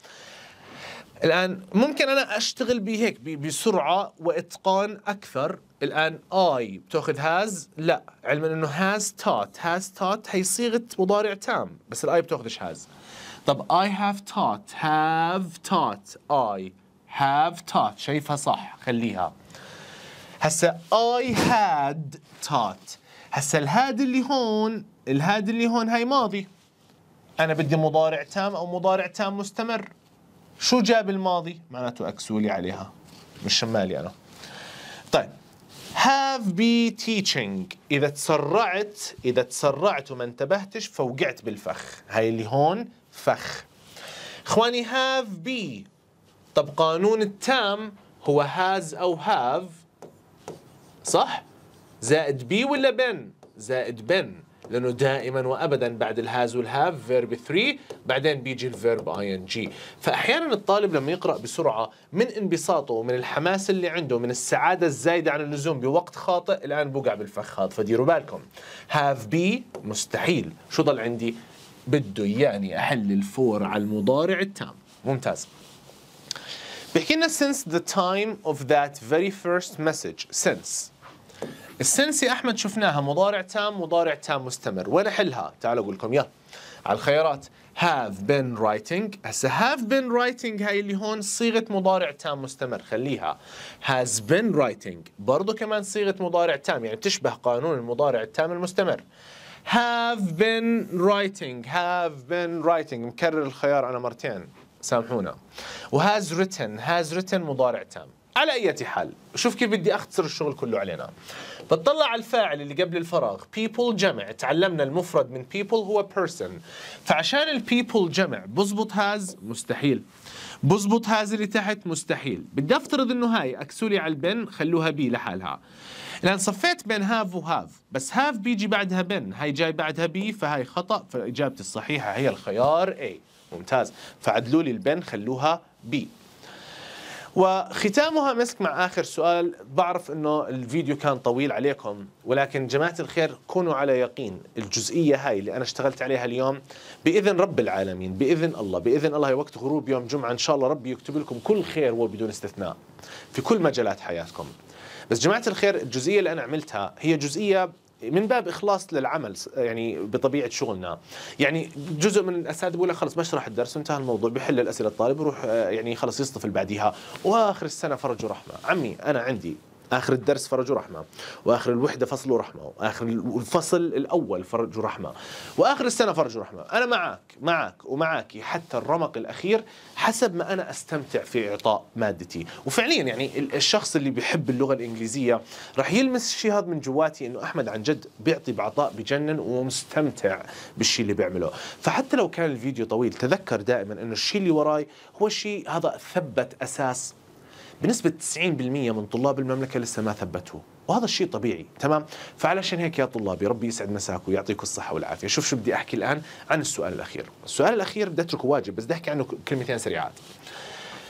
الان ممكن انا اشتغل بهيك بسرعه واتقان اكثر الان اي بتاخذ هاز لا علما انه هاز تات هاز تات هي صيغه مضارع تام بس الاي بتاخذش هاز طب I have taught have taught I have taught شايفها صح خليها هسا I had taught هسا الهاد اللي هون الهاد اللي هون هاي ماضي أنا بدي مضارع تام أو مضارع تام مستمر شو جاب الماضي؟ معناته اكسولي عليها مش شمالي أنا طيب have be teaching إذا تسرعت إذا تسرعت وما انتبهتش فوقعت بالفخ هاي اللي هون فخ إخواني have be طب قانون التام هو هاز أو هاف صح؟ زائد بي ولا بن؟ زائد بن لانه دائما وابدا بعد الهاز والهاف فيرب 3 بعدين بيجي الفيرب اي ان جي فاحيانا الطالب لما يقرا بسرعه من انبساطه ومن الحماس اللي عنده من السعاده الزايده عن اللزوم بوقت خاطئ الان بوقع بالفخ هذا فديروا بالكم هاف بي مستحيل شو ضل عندي بده يعني احل الفور على المضارع التام ممتاز بيحكي لنا since the time of that very first message since السنس يا احمد شفناها مضارع تام مضارع تام مستمر وين احلها تعالوا اقول لكم يا على الخيارات have been writing هسه have been writing هاي اللي هون صيغه مضارع تام مستمر خليها has been writing برضه كمان صيغه مضارع تام يعني بتشبه قانون المضارع التام المستمر have been writing have been writing مكرر الخيار انا مرتين سامحونا وهاز ريتن هاز ريتن مضارع تام على أي حال شوف كيف بدي أختصر الشغل كله علينا بتطلع على الفاعل اللي قبل الفراغ people جمع تعلمنا المفرد من people هو person فعشان البيبل جمع بزبط هاز مستحيل بزبط هاز اللي تحت مستحيل بدي أفترض إنه هاي أكسولي على البن خلوها بي لحالها لأن صفيت بين هاف وهاف بس هاف بيجي بعدها بن هاي جاي بعدها بي فهاي خطأ فإجابتي الصحيحة هي الخيار A ممتاز فعدلوا لي البن خلوها بي وختامها مسك مع اخر سؤال بعرف انه الفيديو كان طويل عليكم ولكن جماعه الخير كونوا على يقين الجزئيه هاي اللي انا اشتغلت عليها اليوم باذن رب العالمين باذن الله باذن الله هي وقت غروب يوم جمعه ان شاء الله ربي يكتب لكم كل خير وبدون استثناء في كل مجالات حياتكم بس جماعه الخير الجزئيه اللي انا عملتها هي جزئيه من باب اخلاص للعمل يعني بطبيعه شغلنا يعني جزء من الاساتذه بيقول خلص بشرح الدرس وانتهى الموضوع بحل الاسئله الطالب يروح آه، يعني خلص يصطف اللي بعديها واخر السنه فرج ورحمه عمي انا عندي آخر الدرس فرج رحمة وآخر الوحدة فصل رحمة وآخر الفصل الأول فرج رحمة وآخر السنة فرج رحمة أنا معك معك ومعك حتى الرمق الأخير حسب ما أنا أستمتع في إعطاء مادتي وفعليا يعني الشخص اللي بيحب اللغة الإنجليزية راح يلمس هذا من جواتي أنه أحمد عن جد بيعطي بعطاء بجنن ومستمتع بالشيء اللي بيعمله فحتى لو كان الفيديو طويل تذكر دائما أنه الشيء اللي وراي هو شيء هذا ثبت أساس بنسبة 90% من طلاب المملكة لسه ما ثبتوا وهذا الشيء طبيعي تمام فعلشان هيك يا طلابي ربي يسعد مساك ويعطيكم الصحه والعافيه شوف شو بدي احكي الان عن السؤال الاخير السؤال الاخير بدي اتركه واجب بس بدي احكي عنه كلمتين سريعات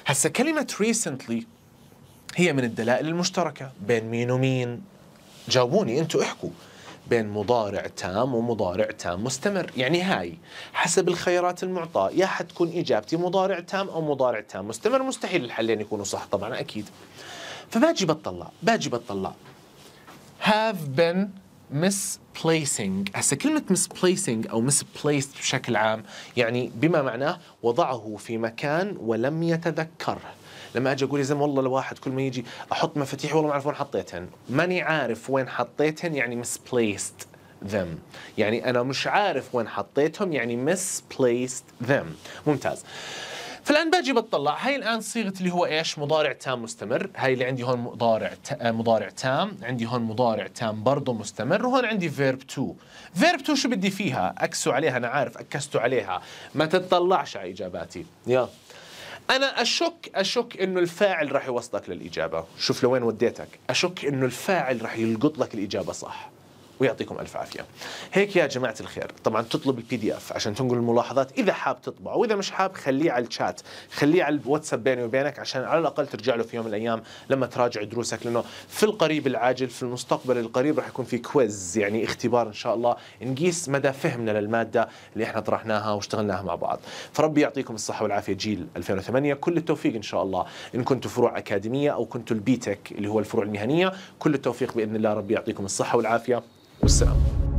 هسا كلمه ريسنتلي هي من الدلائل المشتركه بين مين ومين جاوبوني انتم احكوا بين مضارع تام ومضارع تام مستمر يعني هاي حسب الخيارات المعطاة يا حتكون إجابتي مضارع تام أو مضارع تام مستمر مستحيل الحلين يكونوا صح طبعا أكيد فباجي بطلع باجي بطلع have been misplacing هسه كلمة misplacing أو misplaced بشكل عام يعني بما معناه وضعه في مكان ولم يتذكره لما اجي اقول يا زلمه والله الواحد كل ما يجي احط مفاتيحي والله ما اعرف وين حطيتهن ماني عارف وين حطيتهن يعني misplaced them يعني انا مش عارف وين حطيتهم يعني misplaced them ممتاز فالان باجي بتطلع هاي الان صيغه اللي هو ايش مضارع تام مستمر هاي اللي عندي هون مضارع آه، مضارع تام عندي هون مضارع تام برضه مستمر وهون عندي فيرب 2 فيرب 2 شو بدي فيها اكسوا عليها انا عارف اكستوا عليها ما تتطلعش على اجاباتي يلا انا اشك اشك انه الفاعل راح يوصلك للاجابه شوف لوين وديتك اشك انه الفاعل راح يلقط لك الاجابه صح ويعطيكم الف عافيه. هيك يا جماعه الخير، طبعا تطلب البي دي اف عشان تنقل الملاحظات اذا حاب تطبعه، واذا مش حاب خليه على الشات، خليه على الواتساب بيني وبينك عشان على الاقل ترجع له في يوم من الايام لما تراجع دروسك لانه في القريب العاجل في المستقبل القريب راح يكون في كويز يعني اختبار ان شاء الله نقيس مدى فهمنا للماده اللي احنا طرحناها واشتغلناها مع بعض. فربي يعطيكم الصحه والعافيه جيل 2008 كل التوفيق ان شاء الله ان كنتوا فروع اكاديميه او كنتوا البيتك اللي هو الفروع المهنيه كل التوفيق باذن الله ربي يعطيكم الصحه والعافيه So.